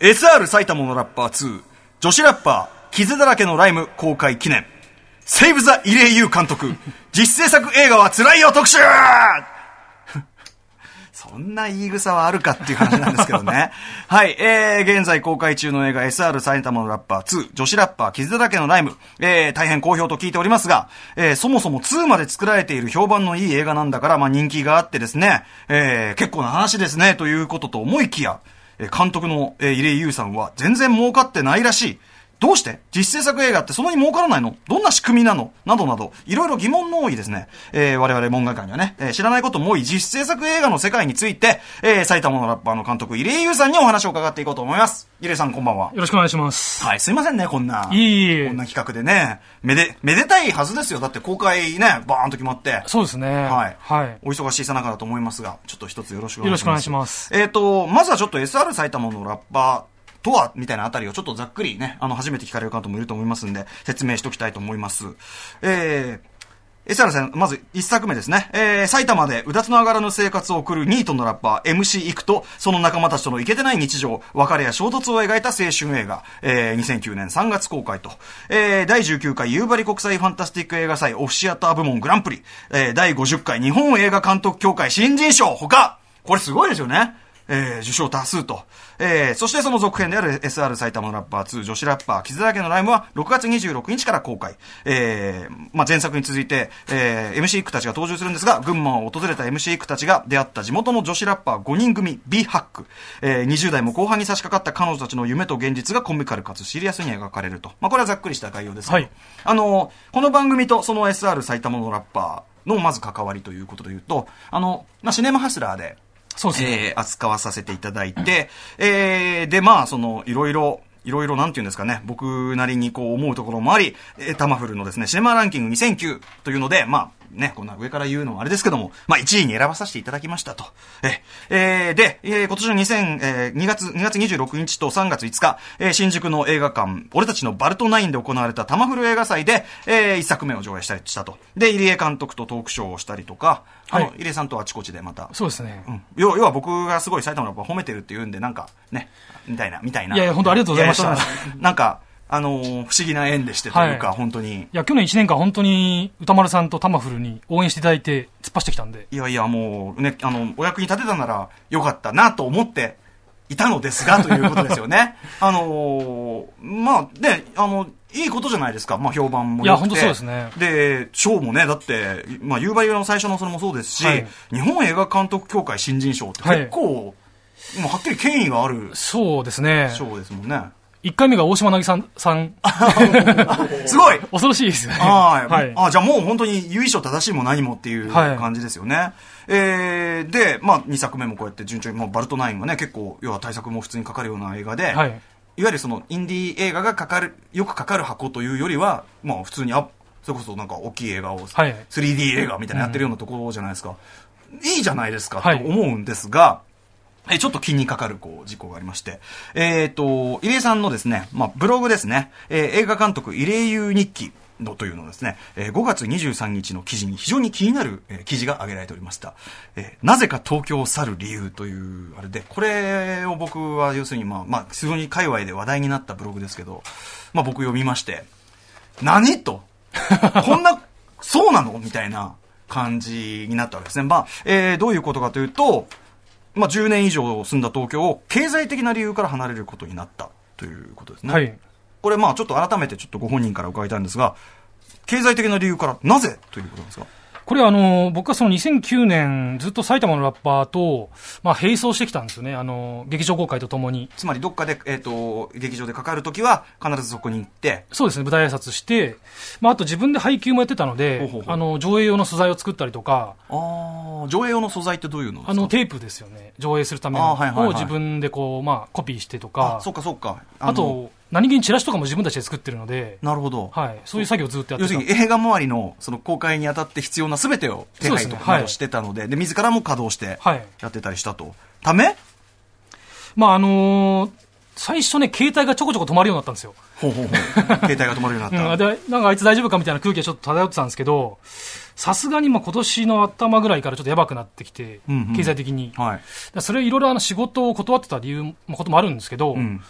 SR 埼玉のラッパー2、女子ラッパー、傷だらけのライム公開記念。セイブ・ザ・イレイ・ユー監督、実製作映画は辛いよ特集 そんな言い草はあるかっていう話なんですけどね。はい、えー、現在公開中の映画 SR 埼玉のラッパー2、女子ラッパー傷だらけのライム、えー、大変好評と聞いておりますが、えー、そもそも2まで作られている評判のいい映画なんだから、まあ人気があってですね、えー、結構な話ですね、ということと思いきや、監督の入江優さんは全然儲かってないらしい。どうして実施制作映画ってそんなに儲からないのどんな仕組みなのなどなど、いろいろ疑問の多いですね。えー、我々門外界にはね、えー、知らないことも多い実施制作映画の世界について、えー、埼玉のラッパーの監督、入江優さんにお話を伺っていこうと思います。入江さんこんばんは。よろしくお願いします。はい、すいませんね、こんな。いいこんな企画でね。めで、めでたいはずですよ。だって公開ね、バーンと決まって。そうですね。はい。はい。お忙しいさなかだと思いますが、ちょっと一つよろしくお願いします。よろしくお願いします。えっ、ー、と、まずはちょっと SR 埼玉のラッパー、とはみたいなあたりをちょっとざっくりね、あの、初めて聞かれる方もいると思いますんで、説明しておきたいと思います。えー、エサラさん、まず一作目ですね。えー、埼玉でうだつの上がらぬ生活を送るニートのラッパー、MC 行くと、その仲間たちとのいけてない日常、別れや衝突を描いた青春映画、えー、2009年3月公開と、えー、第19回夕張国際ファンタスティック映画祭オフシアター部門グランプリ、えー、第50回日本映画監督協会新人賞、ほかこれすごいですよね。えー、受賞多数と、えー、そしてその続編である SR 埼玉のラッパー2女子ラッパー、傷だらけのライムは6月26日から公開。えー、まあ、前作に続いて、えー、MC イックたちが登場するんですが、群馬を訪れた MC イックたちが出会った地元の女子ラッパー5人組 B ハック。えー、20代も後半に差し掛かった彼女たちの夢と現実がコミカルかつシリアスに描かれると。まあ、これはざっくりした概要です、はい、あの、この番組とその SR 埼玉のラッパーのまず関わりということで言うと、あの、まあ、シネマハスラーで、そうですね。えー、扱わさせていただいて、えー、で、まあ、その、いろいろ、いろいろなんていうんですかね、僕なりにこう思うところもあり、えー、タマフルのですね、シネマランキング2009というので、まあ、ね、こんな上から言うのもあれですけども、まあ1位に選ばさせていただきましたと。え、えー、で、えー、今年の2000、えー、2月、2月26日と3月5日、えー、新宿の映画館、俺たちのバルトナインで行われたタマフル映画祭で、えー、1作目を上映したりしたと。で、入江監督とトークショーをしたりとか、あの、はい、入江さんとあちこちでまた。そうですね。うん、要要は僕がすごい埼玉の褒めてるって言うんで、なんか、ね、みたいな、みたいな。いやいや、本当ありがとうございました。いやいやなんか、あのー、不思議な縁でしてというか、はい、本当に。いや、去年1年間、本当に歌丸さんとタマフルに応援していただいて、突っ走ってきたんで。いやいや、もう、ね、あの、お役に立てたなら、よかったなと思って、いたのですが、ということですよね。あのー、まあ、で、あの、いいことじゃないですか。まあ、評判も良くて。いや、本当そうですね。で、賞もね、だって、まあ、夕張の最初のそれもそうですし、はい、日本映画監督協会新人賞って結構、はい、もうはっきり権威がある。そうですね。賞ですもんね。1回目が大島渚さん。すごい 恐ろしいですね。はい。あじゃあもう本当に優緒賞正しいも何もっていう感じですよね。はいえー、で、まあ、2作目もこうやって順調に、まあ、バルトナインがね、結構、要は対策も普通にかかるような映画で、はい、いわゆるその、インディー映画がかかる、よくかかる箱というよりは、まあ、普通にあ、それこそなんか大きい映画を、はい、3D 映画みたいなやってるようなところじゃないですか。うん、いいじゃないですか、と思うんですが、はいえちょっと気にかかるこう事故がありまして、えっ、ー、と、入江さんのですね、まあ、ブログですね、えー、映画監督入江優日記ドというのですね、えー、5月23日の記事に非常に気になる、えー、記事が挙げられておりました、えー、なぜか東京を去る理由というあれでこれを僕は要するに、まあまあ、非常に界隈で話題になったブログですけど、まあ、僕読みまして何と こんなそうなのみたいな感じになったわけですね、まあえー、どういうことかというと、まあ、10年以上住んだ東京を経済的な理由から離れることになったということですね。はいこれ、まあ、ちょっと改めてちょっとご本人から伺いたいんですが、経済的な理由から、なぜということなんですか。これあの、僕はその2009年、ずっと埼玉のラッパーと、まあ、並走してきたんですよね、あの劇場公開とともに。つまり、どっかで、えーと、劇場でかかるときは、必ずそこに行ってそうですね、舞台挨拶して、まあ、あと自分で配給もやってたので、ほうほうあの上映用の素材を作ったりとか、あ上映用の素材ってどういうのあのテープですよね、上映するための、を自分でこう、まあ、コピーしてとか、あそうかそうかあと、何気にチラシとかも自分たちで作ってるので、なるほど、はい、そういう作業をずっとやって要するに映画周りのその公開にあたって必要なすべてを手配とかをしてたので、で、ねはい、自らも稼働してやってたりしたと。はい、ためまああのー、最初ね、携帯がちょこちょこ止まるようになったんですよ。ほうほうほう携帯が止まるようになった。うん、でなんかあいつ大丈夫かみたいな空気がちょっと漂ってたんですけど、さすがにまあ今年の頭ぐらいからちょっとやばくなってきて、うんうん、経済的に。はい、それいろいろ仕事を断ってた理由もこともあるんですけど、うん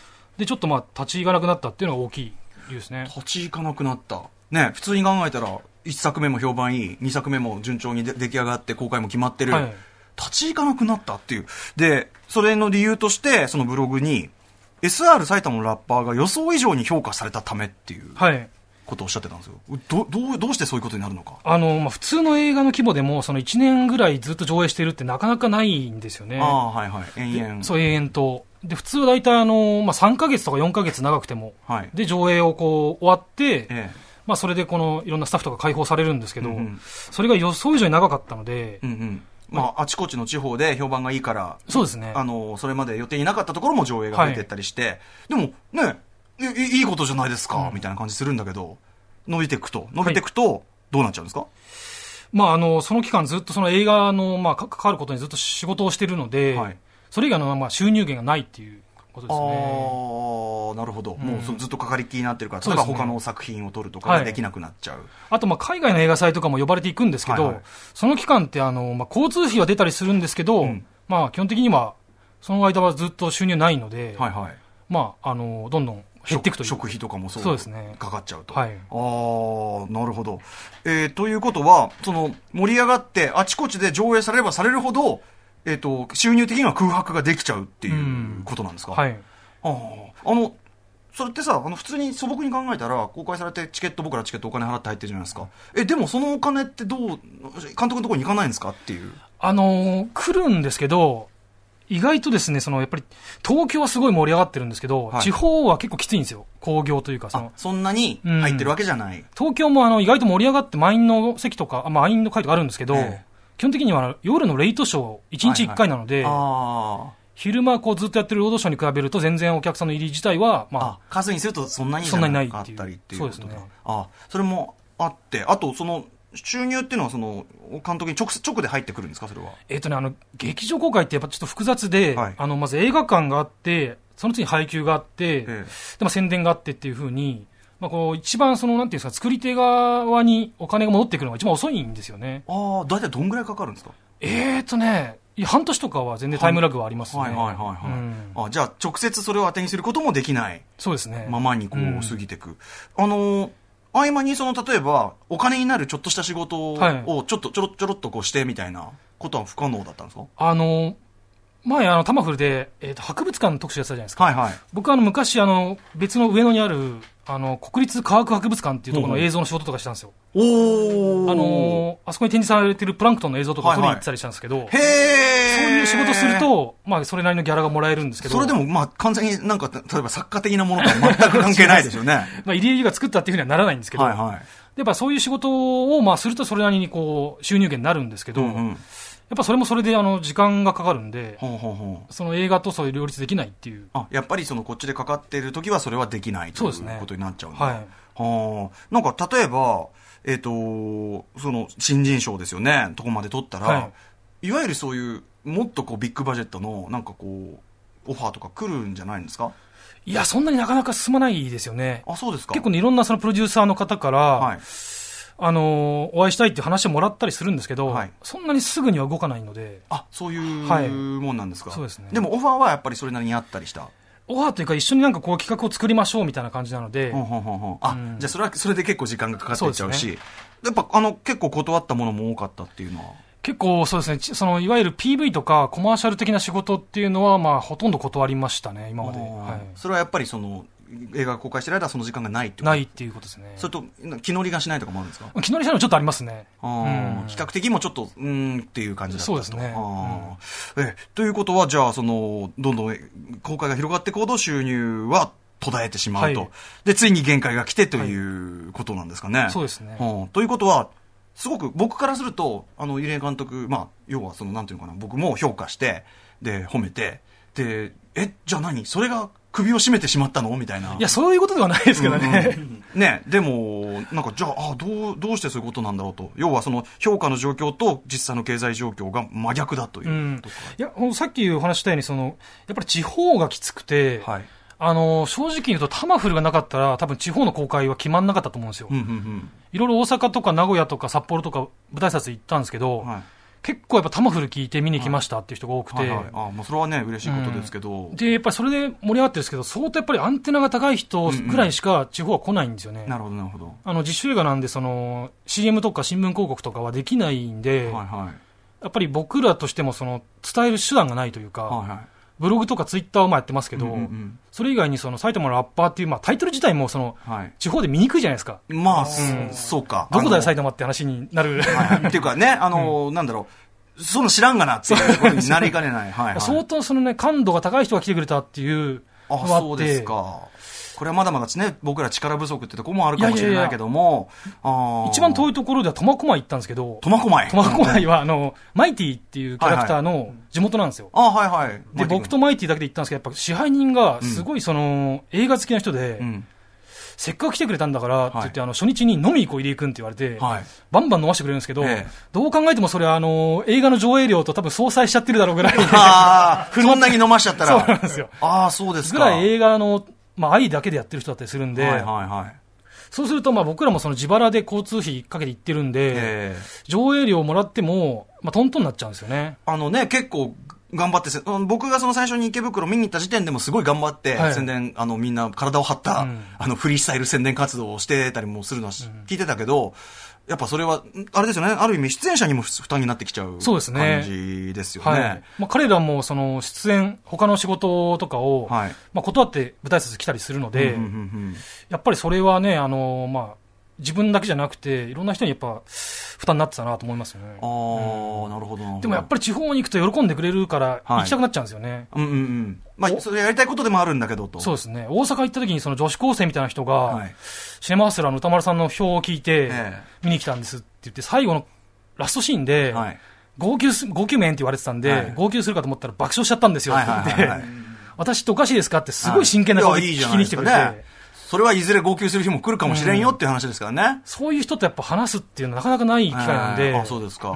でちょっとまあ立ち行かなくなったっていうのは大きい理由ですね立ち行かなくなったね普通に考えたら1作目も評判いい2作目も順調に出来上がって公開も決まってる、はい、立ち行かなくなったっていうでそれの理由としてそのブログに SR 埼玉のラッパーが予想以上に評価されたためっていう、はいことをおっしゃってたんですよどどうどうしてそういうことになるのかあの、まあ、普通の映画の規模でもその1年ぐらいずっと上映しているってなかなかないんですよねああはいはい延々そう延々とで普通は大体あの、まあ、3か月とか4か月長くても、はい、で上映をこう終わって、ええ、まあ、それでこのいろんなスタッフとか解放されるんですけど、うんうん、それが予想以上に長かったので、うんうんまあ、あちこちの地方で評判がいいから、そうですね。あの、それまで予定になかったところも上映が出てったりして、はい、でも、ね、いいいことじゃないですか、うん、みたいな感じするんだけど、伸びていくと、伸びていくと、どうなっちゃうんですか、はい、まあ、あの、その期間ずっとその映画の、まあ、関わることにずっと仕事をしてるので、はいそれ以外のまあ収入源がないっていうことですね。あなるほど、うん、もうずっとかかりきになってるから、例えば他の作品を撮るとかできなくなっちゃう、はい、あとまあ海外の映画祭とかも呼ばれていくんですけど、はいはい、その期間ってあの、まあ、交通費は出たりするんですけど、うん、まあ、基本的にはその間はずっと収入ないので、はいはいまあ、あのどんどん減っていくと食費とかもそうですねかかっちゃうと、はい、ああなるほど、えー、ということはその盛り上がってあちこちで上映されればされるほどえっ、ー、と、収入的には空白ができちゃうっていうことなんですか、うん、はい。ああ、あの、それってさ、あの普通に素朴に考えたら、公開されてチケット、僕らチケットお金払って入ってるじゃないですか。え、でもそのお金ってどう、監督のところに行かないんですかっていう。あの来るんですけど、意外とですね、そのやっぱり東京はすごい盛り上がってるんですけど、はい、地方は結構きついんですよ、興行というかその、そんなに入ってるわけじゃない、うん、東京もあの意外と盛り上がって、満員の席とか、満員の会とかあるんですけど、ええ、基本的には夜のレイトショー、1日1回なので、はい、昼間こうずっとやってるロードショーに比べると、全然お客さんの入り自体は、まあ、数にするとそんなにそんなにないっていう、いうそうですねあそれもあって、あとその収入っていうのはその監督に直直で入ってくるんですかそれはえっ、とねあの劇場公開ってやっぱちょっと複雑で、はい、あのまず映画館があってその次に配給があって、でも宣伝があってっていうふうにまあ、こう一番その、なんていうんですか、作り手側にお金が戻ってくるのが一番遅いんですよね。ああ、大体どんぐらいかかるんですかえーとね、半年とかは全然タイムラグはありますね。はいはいはい、はいうん、あじゃあ、直接それを当てにすることもできない。そうですね。ままにこう、過ぎていく。うん、あのー合間にその例えばお金になるちょっとした仕事をちょっとちょろちょろっとこうしてみたいなことは不可能だったんですか、はい、あの前、あの、タマフルで、えっ、ー、と、博物館の特集やってたじゃないですか。はいはい、僕、あの、昔、あの、別の上野にある、あの、国立科学博物館っていうところの映像の仕事とかしたんですよ。おあのー、あそこに展示されてるプランクトンの映像とか撮りに行ったりしたんですけど、はいはい、へそういう仕事すると、まあ、それなりのギャラがもらえるんですけど。それでも、まあ、完全になんか、例えば作家的なものとは全く関係ないで すよね。まあ、入江が作ったっていうふうにはならないんですけど、はいはい、やっぱそういう仕事を、まあ、するとそれなりにこう、収入源になるんですけど、うんうんっぱそれもそれであの時間がかかるんでほうほうほうその映画とそういう両立できないっていうあやっぱりそのこっちでかかっている時はそれはできないということになっちゃうんだ、ね、はい、なんか例えば、えっ、ー、とその新人賞ですよねとこまで取ったら、はい、いわゆるそういうもっとこうビッグバジェットのなんかこうオファーとか来るんじゃないんですかいやそんなになかなか進まないですよねあそうですか結構、ね、いろんなそのプロデューサーの方から、はいあのお会いしたいって話をもらったりするんですけど、はい、そんなにすぐには動かないのであそういうもんなんですか、はい、そうですねでもオファーはやっぱりそれなりにあったりしたオファーというか一緒になんかこう企画を作りましょうみたいな感じなので、ほんほんほんほんあ、うん、じゃあそれはそれで結構時間がかかってっちゃうし、ね、やっぱあの結構断ったものも多かったっていうのは結構そうですね、そのいわゆる PV とかコマーシャル的な仕事っていうのは、まあ、ほとんど断りましたね、今まで、はい、それはやっぱりその映画公開してる間はその時間がないってことないっていうことですね。それと、気乗りがしないとかもあるんですか気乗りしないのちょっとありますね。うん、比較的もうちょっと、うんっていう感じだったそうですね、え。ということは、じゃあ、その、どんどん公開が広がっていくほど収入は途絶えてしまうと、でついに限界が来てということなんですかね。そうですね、うん、ということは、すごく僕からすると、あの入江監督、まあ、要はそのなんていうのかな、僕も評価して、で褒めて、でえじゃあ何、それが首を絞めてしまったのみたいな。いや、そういうことではないですけどね。うんうん、ね、でも、なんか、じゃあ、あどう、どうしてそういうことなんだろうと。要は、その、評価の状況と実際の経済状況が真逆だという、うん、いや、さっきお話したように、その、やっぱり地方がきつくて、はい、あの、正直言うと、タマフルがなかったら、多分地方の公開は決まんなかったと思うんですよ。うんうんうん、いろいろ大阪とか名古屋とか札幌とか舞台札行ったんですけど、はい結構やっぱタマフル聞いて見に来ましたっていう人が多くて、はいはいはい、あもうそれはね、嬉しいことですけど、うん、でやっぱりそれで盛り上がってるんですけど、相当やっぱりアンテナが高い人くらいしか地方は来ないんですよね、うんうん、なるほど、なるほど、あの自主映画なんでその、CM とか新聞広告とかはできないんで、はいはい、やっぱり僕らとしてもその伝える手段がないというか。はいはいブログとかツイッターはやってますけど、うんうんそれ以外にその埼玉のラッパーっていう、まあ、タイトル自体もその、はい、地方で見にくいじゃないですか。まあ、うん、そうか。どこだよ埼玉って話になる。はい、っていうかね、あの、うん、なんだろう。その知らんがなっていうことになりかねない。はいはい、相当そのね、感度が高い人が来てくれたっていうああそうですか。これはまだまだね、僕ら力不足ってとこもあるかもしれないけども、一番遠いところでは苫小牧行ったんですけど、苫小牧苫小牧は、あの、マイティっていうキャラクターの地元なんですよ。あはいはい。で、僕とマイティだけで行ったんですけど、やっぱ支配人が、すごいその、映画好きな人で、せっかく来てくれたんだからって言って、はい、あの初日に飲み行こう、入江君って言われて、はい、バンバン飲ましてくれるんですけど、ええ、どう考えてもそれはあの映画の上映料と多分相殺しちゃってるだろうぐらいそんなに飲ましちゃったら、そうなんですよ。ああ、そうですぐらい映画のまあ、愛だけでやってる人だったりするんで、はいはいはい、そうすると、まあ、僕らもその自腹で交通費かけて行ってるんで、上映料もらっても、まあ、トントンになっちゃうんですよね。あのね、結構頑張って、僕がその最初に池袋見に行った時点でもすごい頑張って、はい、宣伝、あの、みんな体を張った、うん、あの、フリースタイル宣伝活動をしてたりもするのは、うん、聞いてたけど、やっぱそれは、あれですよね、ある意味、出演者にも負担になってきちゃう感じですよね。ねはい、まあ、彼らもその出演、他の仕事とかを、はい、まあ、断って舞台挨来たりするので、やっぱりそれはね、あのまあ、自分だけじゃなくて、いろんな人にやっぱ、負担になってたなと思いますよね。ああ、うん、なるほど。でもやっぱり地方に行くと喜んでくれるから、行きたくなっちゃうんですよね。はい、うんうんうん。まあ、それやりたいことでもあるんだけどと。そうですね。大阪行った時に、その女子高生みたいな人が、はい、シネマハスラーの歌丸さんの表を聞いて、見に来たんですって言って、最後のラストシーンで、はい、号泣す、号泣面って言われてたんで、号泣するかと思ったら爆笑しちゃったんですよって言って、私っておかしいですかってすごい真剣な顔で聞きに来てくれて。それはいずれ号泣する日も来るかもしれんよっていう話ですからね、うん、そういう人とやっぱ話すっていうのはなかなかない機会なんで、えー、あそうですか、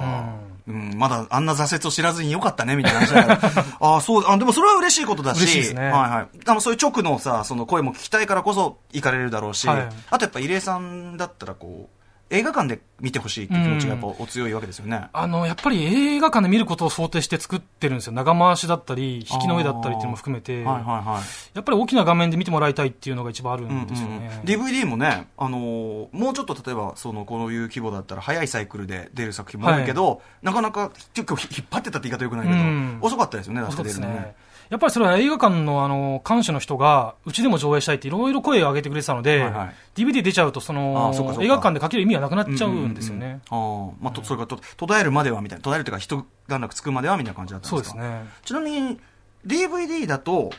うん、うん、まだあんな挫折を知らずによかったねみたいな話だから あそうあでもそれは嬉しいことだし、はいはい、そういう直のさその声も聞きたいからこそ行かれるだろうし、はい、あとやっぱ入江さんだったらこう映画館で見てほしいっていう気持ちがやっぱお強いわけですよね、あのやっぱり映画館で見ることを想定して作ってるんですよ、長回しだったり、引きの上だったりっていうのも含めて、はいはいはい、やっぱり大きな画面で見てもらいたいっていうのが一番あるんですよね、うんうん、DVD もね、あのもうちょっと例えばその、こういう規模だったら、早いサイクルで出る作品もあるけど、はい、なかなか結構引っ張ってたって言い方よくないけど、うん、遅かったですよね、出して出るのね。やっぱりそれは映画館のあの監視の人が、うちでも上映したいっていろいろ声を上げてくれてたので、はいはい、DVD 出ちゃうとその映画館でかける意味はなくなっちゃうんですよね。まあ、とそれがと途絶えるまではみたいな、途絶えるというか、一段落つくまではみたいな感じだったんですかそうですね。ちなみに DVD だと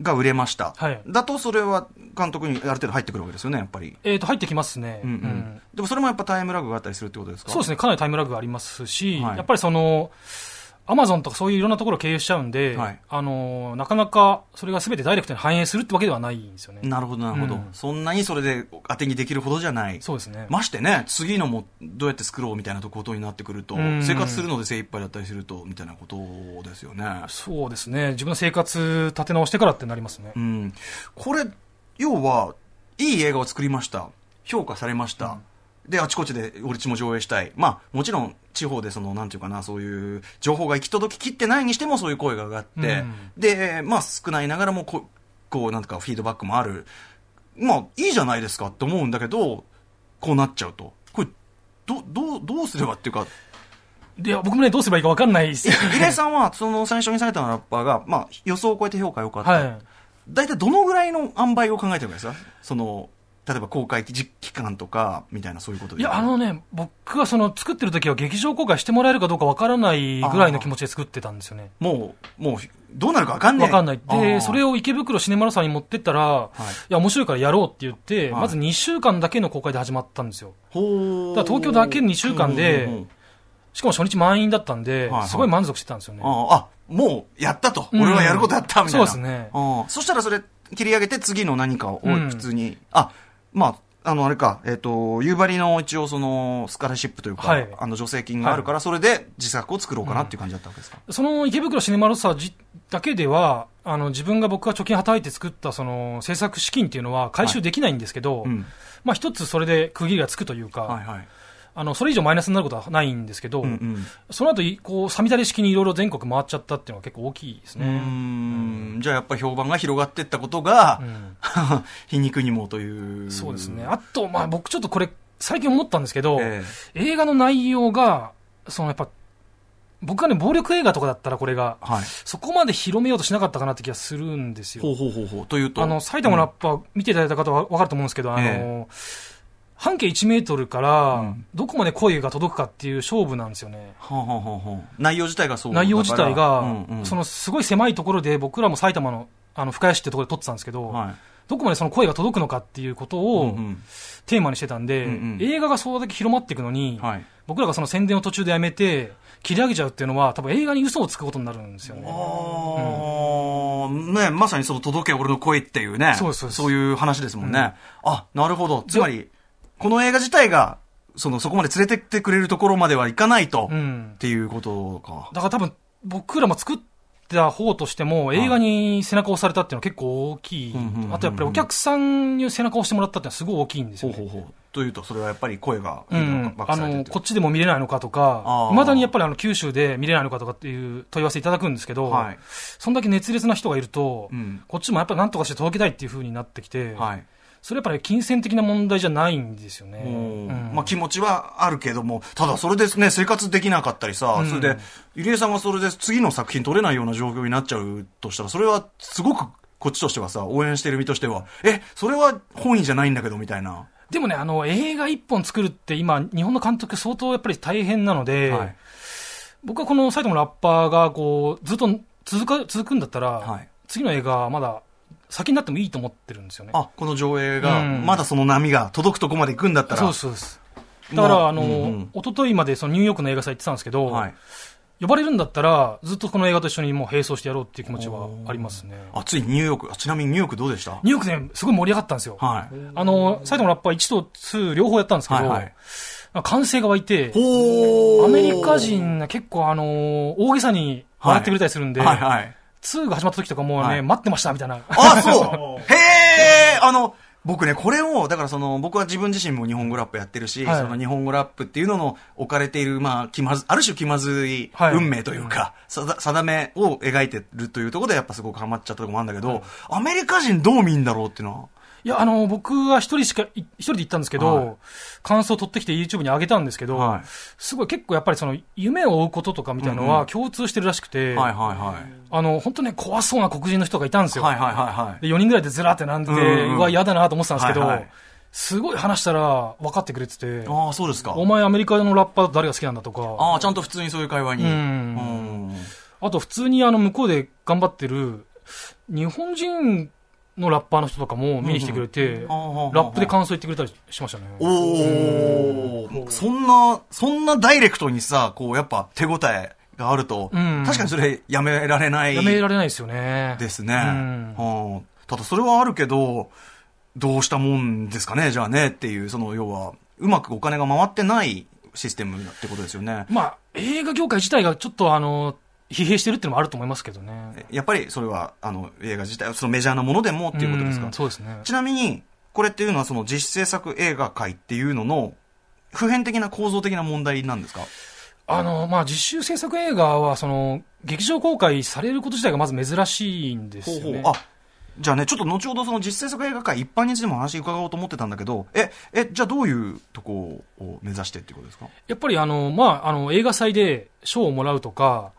が売れました、はい、だとそれは監督にある程度入ってくるわけですよね、やっぱり。えー、と入ってきますね、うんうんうん、でもそれもやっぱタイムラグがあったりするってことですかそうですね、かなりタイムラグがありますし、はい、やっぱりその。アマゾンとかそういういろんなところを経由しちゃうんで、はい、あのなかなかそれがすべてダイレクトに反映するってわけではないんですよね。なるほど、なるほど、うん、そんなにそれで当てにできるほどじゃない。そうですね。ましてね、次のもどうやって作ろうみたいなことになってくると、うん、生活するので精一杯だったりすると、みたいなことですよね。そうですね。自分の生活立て直してからってなりますね。うん。これ、要は、いい映画を作りました。評価されました。うんで、あちこちで俺ちも上映したい。まあ、もちろん、地方でその、なんていうかな、そういう、情報が行き届ききってないにしてもそういう声が上がって、うん、で、まあ、少ないながらもこ、こう、なんとかフィードバックもある。まあ、いいじゃないですかって思うんだけど、こうなっちゃうと。これ、ど、どう、どうすればっていうか、いや、僕もね、どうすればいいか分かんないです。入江さんは、その最初にされたラッパーが、まあ、予想を超えて評価良かった。はい、大体どのぐらいの塩梅を考えてるんですかその、例えば公開期間とかみたいなそういうこといやあのね僕はその作ってる時は劇場公開してもらえるかどうかわからないぐらいの気持ちで作ってたんですよねもうもうどうなるかわかんないわかんないでそれを池袋シネマラさんに持ってったら、はい、いや面白いからやろうって言って、はい、まず2週間だけの公開で始まったんですよだ東京だけ2週間でしかも初日満員だったんで、はいはい、すごい満足してたんですよねあもうやったと、うん、俺はやることやったみたいなそうですねそしたらそれ切り上げて次の何かを普通に、うん、あまあ、あの、あれか、えっ、ー、と、夕張の一応その、スカラシップというか、はい、あの、助成金があるから、それで自作を作ろうかなっていう感じだったわけですか、うん、その池袋シネマロッじだけでは、あの、自分が僕が貯金はたいて作ったその、制作資金っていうのは回収できないんですけど、はいうん、まあ一つそれで区切りがつくというか、はいはいあのそれ以上マイナスになることはないんですけど、うんうん、その後こうサミタレ式にいろいろ全国回っちゃったっていうのは結構大きいですね、うん、じゃあやっぱ評判が広がっていったことが、うん、皮肉にもというそうですねあと、まあ、僕ちょっとこれ最近思ったんですけど、えー、映画の内容がそのやっぱ僕はね、暴力映画とかだったらこれが、はい、そこまで広めようとしなかったかなって気がするんですよ。ほうほうほうほうというと。あの、埼玉のラッパー見ていただいた方は分かると思うんですけど、あの、えー半径1メートルから、どこまで声が届くかっていう勝負なんですよね。はあはあはあ、内容自体がそう内容自体が、うんうん、そのすごい狭いところで、僕らも埼玉のあの深谷市ってところで撮ってたんですけど、はい、どこまでその声が届くのかっていうことをテーマにしてたんで、うんうん、映画がそれだけ広まっていくのに、はい、僕らがその宣伝を途中でやめて、切り上げちゃうっていうのは、多分映画に嘘をつくことになるんですよね。ねまさにその届け俺の声っていうね、そうそういう話ですもんね。あ、なるほど。つまり、この映画自体が、その、そこまで連れてってくれるところまではいかないと、うん、っていうことか。だから多分、僕らも作った方としても、映画に背中を押されたっていうのは結構大きい。あとやっぱりお客さんに背中を押してもらったっていうのはすごい大きいんですよね、ううというと、それはやっぱり声が、あの、こっちでも見れないのかとか、いまだにやっぱりあの九州で見れないのかとかっていう問い合わせいただくんですけど、はい、そんだけ熱烈な人がいると、こっちもやっぱりなんとかして届けたいっていうふうになってきて、はいそれやっぱり金銭的な問題じゃないんですよね。うん、まあ気持ちはあるけども、ただそれですね、生活できなかったりさ、それで、入江さんがそれで次の作品撮れないような状況になっちゃうとしたら、それはすごくこっちとしてはさ、応援してる身としては、え、それは本意じゃないんだけどみたいな。でもね、あの、映画一本作るって今、日本の監督相当やっぱり大変なので、はい、僕はこの埼玉のラッパーが、こう、ずっと続か、続くんだったら、はい、次の映画まだ先になってもいいと思ってるんですよね。あ、この上映が、まだその波が届くとこまで行くんだったら。そうそうです。だから、あの、うんうん、一昨日までそのニューヨークの映画祭行ってたんですけど、はい、呼ばれるんだったら、ずっとこの映画と一緒にもう並走してやろうっていう気持ちはありますね。あ、ついニューヨーク、ちなみにニューヨークどうでしたニューヨークね、すごい盛り上がったんですよ。はい。あの、埼玉ラッパー1と2両方やったんですけど、はいはい、歓声が湧いて、アメリカ人結構あの、大げさに笑ってくれたりするんで、はい、はいはい2が始まった時とかもうね、はい、待ってましたみたいな。あ、そう へえ、あの、僕ね、これを、だからその、僕は自分自身も日本語ラップやってるし、はい、その日本語ラップっていうのの置かれている、まあ、気まず、ある種気まずい運命というか、はい、定めを描いてるというところでやっぱすごくハマっちゃったとこもあるんだけど、はい、アメリカ人どう見んだろうっていうのは。いや、あの、僕は一人しか、一人で行ったんですけど、はい、感想を取ってきて YouTube に上げたんですけど、はい、すごい結構やっぱりその、夢を追うこととかみたいなのは共通してるらしくて、あの、本当ね、怖そうな黒人の人がいたんですよ。はいはいはい、で4人ぐらいでずらって並んでて、うんうん、わ、嫌だなと思ってたんですけど、はいはいすごい話したら分かってくれてて、あそうですかお前、アメリカのラッパー誰が好きなんだとか、あちゃんと普通にそういう会話に。うんあと、普通にあの向こうで頑張ってる、日本人のラッパーの人とかも見に来てくれて、ラップで感想言ってくれたりしましたね。おお、そんな、そんなダイレクトにさ、こう、やっぱ手応えがあると、うん、確かにそれやめられない。やめられないですよね。ですね。うん、ただそれはあるけど、どうしたもんですかね、じゃあねっていう、その要は、うまくお金が回ってないシステムってことですよね。まあ、映画業界自体がちょっとあの、疲弊してるっていうのもあると思いますけどね。やっぱりそれは、あの、映画自体、そのメジャーなものでもっていうことですか、うそうですね。ちなみに、これっていうのはその実施制作映画界っていうのの、普遍的な構造的な問題なんですかあの、まあ、実習制作映画は、その、劇場公開されること自体がまず珍しいんですよね。ほうほうあじゃあね、ちょっと後ほどその実製作映画界一般についても話伺おうと思ってたんだけど、え、え、じゃあどういうとこを目指してっていうことですかやっぱりあの、まあ、あの、映画祭で賞をもらうとか、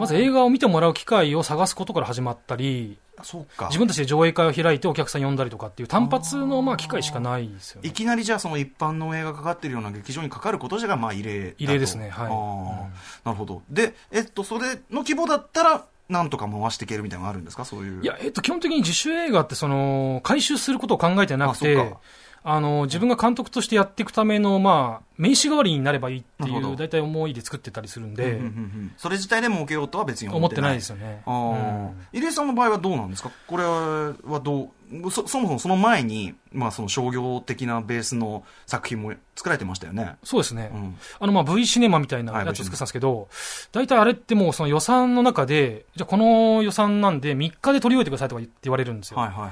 まず映画を見てもらう機会を探すことから始まったり、そうか自分たちで上映会を開いてお客さん呼んだりとかっていう単発のまあ機会しかないですよ、ね、いきなりじゃあその一般の映画かかっているような劇場にかかること自体がまあ異例異例ですねはい、うん、なるほどでえっとそれの規模だったらなんとか回していけるみたいなのがあるんですか、そういう。いや、えっと、基本的に自主映画って、その、回収することを考えてなくて、あの、自分が監督としてやっていくための、まあ、名刺代わりになればいいっていう、大体思いで作ってたりするんで、うんうんうん、それ自体でも受けようとは別に思ってないですよね。入江さんの場合はどうなんですかこれはどうそ、そもそもその前に、まあ、その商業的なベースの作品も作られてましたよね。そうですね。うん、あの、まあ、V シネマみたいなやつを作ってたんですけど、大体あれってもうその予算の中で、じゃこの予算なんで3日で取り終えてくださいとか言われるんですよ。はいはいはい。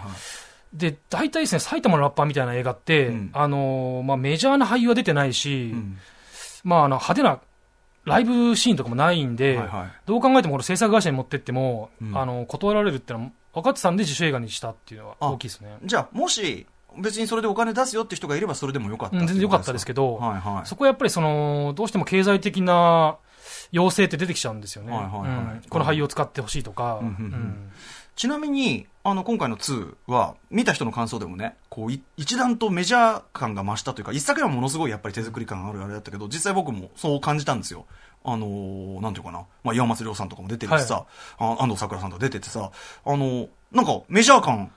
で、大体ですね、埼玉のラッパーみたいな映画って、うん、あの、まあ、メジャーな俳優は出てないし、うん、まあ、あの、派手なライブシーンとかもないんで、はいはい、どう考えてもこれ制作会社に持ってっても、うん、あの、断られるってのは分かってたんで自主映画にしたっていうのは大きいですね。じゃあ、もし、別にそれでお金出すよって人がいればそれでもよかった全然よかったですけど、はいはい、そこはやっぱりその、どうしても経済的な要請って出てきちゃうんですよね。この俳優を使ってほしいとか。うんちなみに、あの、今回の2は、見た人の感想でもね、こう、一段とメジャー感が増したというか、一作目はものすごいやっぱり手作り感があるあれだったけど、実際僕もそう感じたんですよ。あのー、なんていうかな、まあ、岩松亮さんとかも出てるしさ、はい、安藤桜さんとか出ててさ、あのー、なんかメジャー感、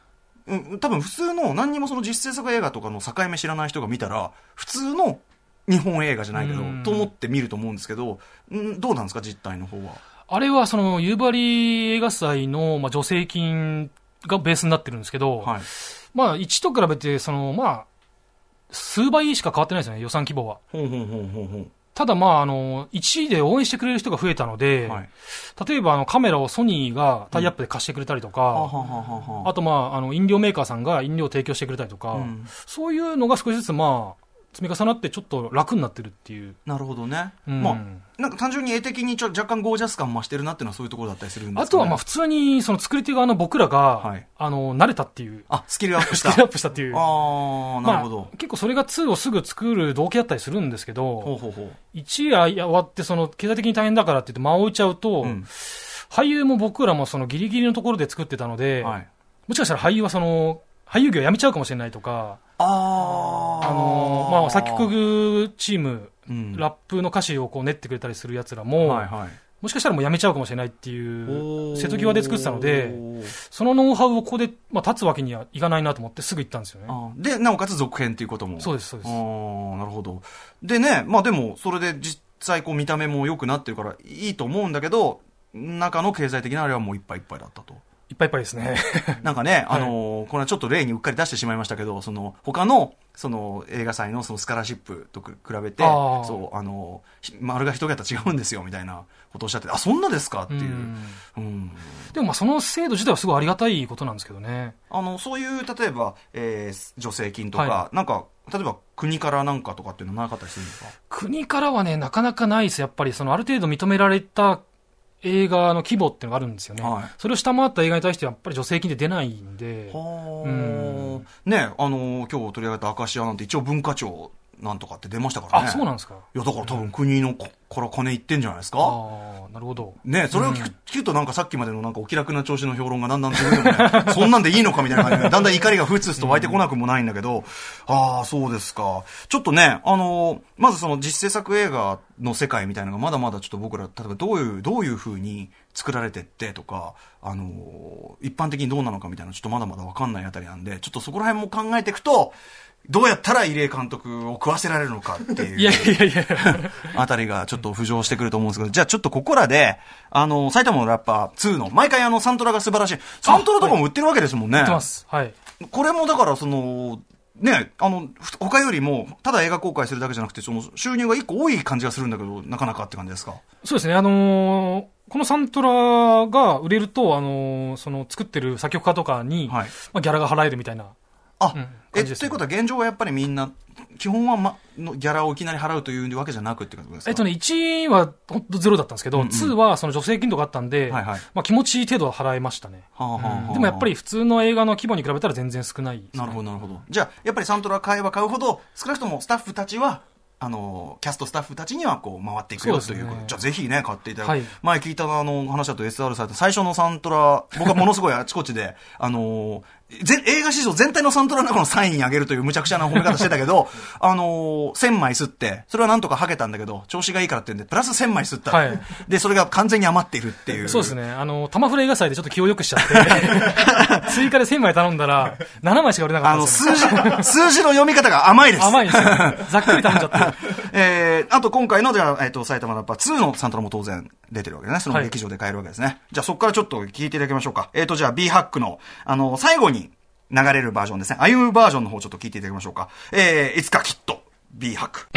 うん、多分普通の、何にもその実製作映画とかの境目知らない人が見たら、普通の日本映画じゃないけど、と思って見ると思うんですけど、うん、どうなんですか、実態の方は。あれはその夕張映画祭の、まあ、助成金がベースになってるんですけど、はい、まあ1と比べてその、まあ、数倍しか変わってないですよね、予算規模は。ほうほうほうほうただ、まあ、あの、1位で応援してくれる人が増えたので、はい、例えば、あの、カメラをソニーがタイアップで貸してくれたりとか、うん、あと、まあ、あの、飲料メーカーさんが飲料提供してくれたりとか、うん、そういうのが少しずつ、まあ、積み重なってちょっと楽になってるっていうなるほどね、うん、まあなんか単純に絵的にちょ若干ゴージャス感増してるなっていうのはそういうところだったりするんです、ね、あとはまあ普通にその作り手側の僕らが、はい、あの慣れたっていうあスキルアップした スキルアップしたっていうああなるほど、まあ、結構それが2をすぐ作る動機だったりするんですけどほうほうほう1夜終わってその経済的に大変だからって言って間を置いちゃうと、うん、俳優も僕らもそのギリギリのところで作ってたので、はい、もしかしたら俳優はその俳優業やめちゃうかもしれないとか、ああのまあ、作曲チーム、うん、ラップの歌詞をこう練ってくれたりするやつらも、はいはい、もしかしたらもうやめちゃうかもしれないっていう瀬戸際で作ってたのでそのノウハウをここで、まあ、立つわけにはいかないなと思ってすぐ行ったんですよねでなおかつ続編ということもそうですそうですなるほどでねまあでもそれで実際こう見た目も良くなってるからいいと思うんだけど中の経済的なあれはもういっぱいいっぱいだったといっぱいいっぱいですね。なんかね、あの、これはちょっと例にうっかり出してしまいましたけど、その、他の、その、映画祭のそのスカラシップと比べて、そう、あの、丸が一桁違うんですよ、みたいなことをおっしゃって、あ、そんなですかっていう。うん、でも、まあ、その制度自体はすごいありがたいことなんですけどね。あの、そういう、例えば、えー、助成金とか、はい、なんか、例えば国からなんかとかっていうのはなかったりするんですか国からはね、なかなかないです、やっぱり、そのある程度認められた映画の規模っていうのがあるんですよね、はい、それを下回った映画に対してやっぱり助成金で出ないんで、うん、ねあの今日取り上げた「アカシア」なんて一応文化庁なんとかって出ましたからね。あ、そうなんですか。いや、だから多分国のこ、から金いってんじゃないですか。ああ、なるほど。ねそれを聞く,、聞くとなんかさっきまでのなんかお気楽な調子の評論がだんだん続いてね、そんなんでいいのかみたいな感じで、だんだん怒りがふつふつと湧いてこなくもないんだけど、ああ、そうですか。ちょっとね、あの、まずその実制作映画の世界みたいなのがまだまだちょっと僕ら、例えばどういう、どういうふうに作られてってとか、あの、一般的にどうなのかみたいなちょっとまだまだわかんないあたりなんで、ちょっとそこら辺も考えていくと、どうやったら入江監督を食わせられるのかっていう。いやいやいやあたりがちょっと浮上してくると思うんですけど、じゃあちょっとここらで、あの、埼玉のラッパー2の、毎回あの、サントラが素晴らしい。サントラとかも売ってるわけですもんね。売ってます。はい。これもだからその、ね、あの、他よりも、ただ映画公開するだけじゃなくて、その収入が一個多い感じがするんだけど、なかなかって感じですかそうですね、あのー、このサントラが売れると、あのー、その作ってる作曲家とかに、はい、まあ、ギャラが払えるみたいなあ、うん、えということは現状はやっぱりみんな基本は、ま、のギャラをいきなり払うというわけじゃなくってことですかえっとね、1は本当ゼロだったんですけど、うんうん、2はその助成金とかあったんで、はいはい、まあ、気持ちいい程度は払えましたね、でもやっぱり普通の映画の規模に比べたら全然少ない、ね、なるほど、なるほど。じゃあ、やっぱりサントラ買えば買うほど、少なくともスタッフたちはあのキャストスタッフたちにはこう回っていくよ、ということじゃあぜひね買っていただはい、前聞いたあの話だと SR された最初のサントラ僕はものすごいあちこちであの映画史上全体のサントラの中のサイン上げるという無茶苦茶な褒め方してたけど、あのー、1000枚吸って、それはなんとかはけたんだけど、調子がいいからって言んで、プラス1000枚吸った、はい、で、それが完全に余っているっていう。そうですね。あの、玉振映画祭でちょっと気を良くしちゃって、追加で1000枚頼んだら、7枚しか売れなかったんですよ、ね、あの、数字、数字の読み方が甘いです。甘いですよ。ざっくり頼んじゃった。えー、あと今回の、じゃあ、えっ、ー、と、埼玉ラッパー2のサントラも当然出てるわけですね。その劇場で買えるわけですね。はい、じゃあそこからちょっと聞いていただきましょうか。えっ、ー、と、じゃあ B ハックの、あの、最後に、流れるバージョンですね。歩むバージョンの方ちょっと聞いていただきましょうか。えー、いつかきっと、B 博。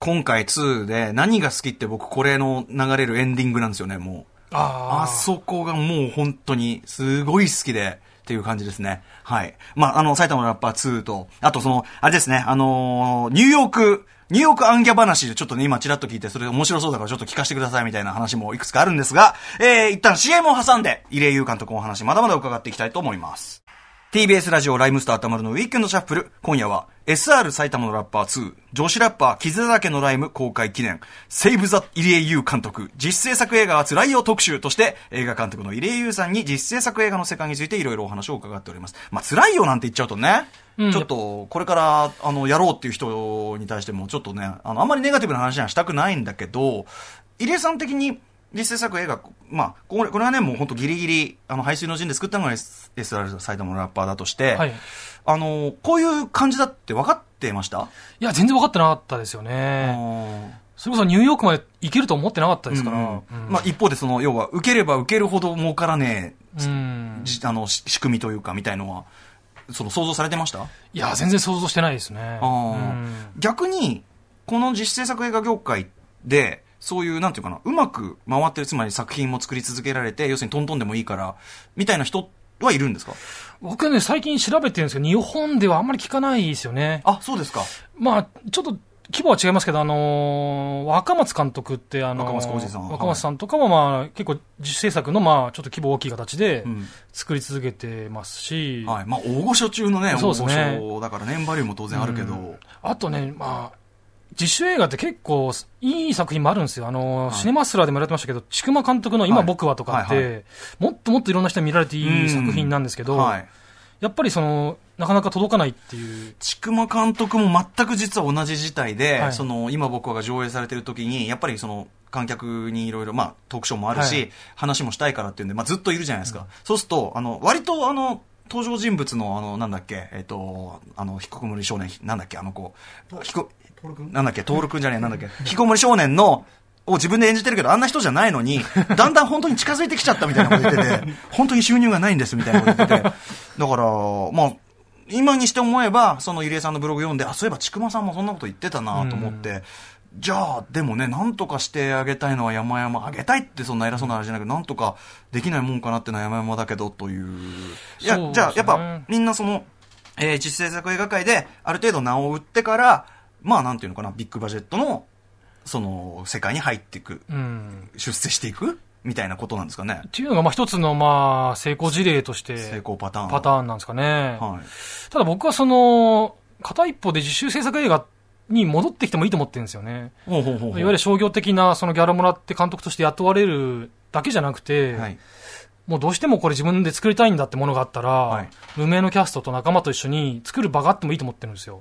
今回2で何が好きって僕これの流れるエンディングなんですよね、もう。ああそこがもう本当にすごい好きで、っていう感じですね。はい。まあ、あの、埼玉のラッパー2と、あとその、あれですね、あのー、ニューヨーク、ニューヨークギャ話でちょっとね、今ちらっと聞いて、それ面白そうだからちょっと聞かせてくださいみたいな話もいくつかあるんですが、えー、一旦 CM を挟んで、入江優監督のお話まだまだ伺っていきたいと思います。TBS ラジオライムスターたまるのウィークエンドシャッフル。今夜は SR 埼玉のラッパー2、女子ラッパー傷だらけのライム公開記念、セイブ・ザ・入江優監督、実製作映画はつらいよ特集として、映画監督の入江優さんに実製作映画の世界についていろいろお話を伺っております。まあ、辛いよなんて言っちゃうとね、うん、ちょっと、これから、あの、やろうっていう人に対しても、ちょっとね、あの、あんまりネガティブな話はしたくないんだけど、入江さん的に、で、制作映画、まあ、これこれはね、もう本当ギリギリ、あの、排水の陣で作ったのが SR 埼玉のラッパーだとして、はい、あの、こういう感じだって分かってましたいや、全然分かってなかったですよね。それこそニューヨークまで行けると思ってなかったですから。うんうん、まあ、一方で、その、要は、受ければ受けるほど儲からねえ、うん、あの、仕組みというか、みたいのは、その、想像されてましたいや、全然想像してないですね。うん、逆に、この実施制作映画業界で、そういう、なんていうかな、うまく回ってる、つまり作品も作り続けられて、要するにトントンでもいいから、みたいな人はいるんですか僕ね、最近調べてるんですけど、日本ではあんまり聞かないですよね。あ、そうですか。まあ、ちょっと、規模は違いますけど、あのー、若松監督って、あのー、若松さん。若松さんとかも、まあ、はい、結構、自主制作の、まあ、ちょっと規模大きい形で、作り続けてますし。うん、はい。まあ、大御所中のね、大御所だから、ね、年バリューも当然あるけど。うん、あとね、まあ、自主映画って結構いい作品もあるんですよ。あの、はい、シネマスラーでもやわれてましたけど、千曲監督の今僕はとかって、はいはいはい、もっともっといろんな人に見られていい作品なんですけど、はい、やっぱりその、なかなか届かないっていう。千曲監督も全く実は同じ事態で、はい、その、今僕が上映されてる時に、やっぱりその、観客にいろいろ、まあ、トークショーもあるし、はい、話もしたいからっていうんで、まあ、ずっといるじゃないですか。うん、そうすると、あの、割と、あの、登場人物の、あの、なんだっけ、えっ、ー、と、あの、ひこくむり少年、なんだっけ、あの子、ひこ、なんだっけ、徹君じゃねえ、なんだっけ、ひきこもり少年の、を自分で演じてるけど、あんな人じゃないのに、だんだん本当に近づいてきちゃったみたいなこと言ってて、本当に収入がないんですみたいなこと言ってて、だから、まあ、今にして思えば、その入江さんのブログ読んで、あ、そういえば、ちくまさんもそんなこと言ってたなと思って、じゃあ、でもね、なんとかしてあげたいのは山々、あげたいってそんな偉そうな話じゃなくて、なんとかできないもんかなってのは山々だけどという。いや、ね、じゃあ、やっぱ、みんなその、えー、自主作映画界で、ある程度名を売ってから、まあなんていうのかな、ビッグバジェットの、その、世界に入っていく、うん、出世していくみたいなことなんですかね。っていうのが、まあ一つの、まあ、成功事例として。成功パターン。パターンなんですかね。はい。ただ僕はその、片一方で自主制作映画に戻ってきてもいいと思ってるんですよね。ほうほうほういわゆる商業的な、そのギャラもらって監督として雇われるだけじゃなくて、はい、もうどうしてもこれ自分で作りたいんだってものがあったら、はい、無名のキャストと仲間と一緒に作る場があってもいいと思ってるんですよ。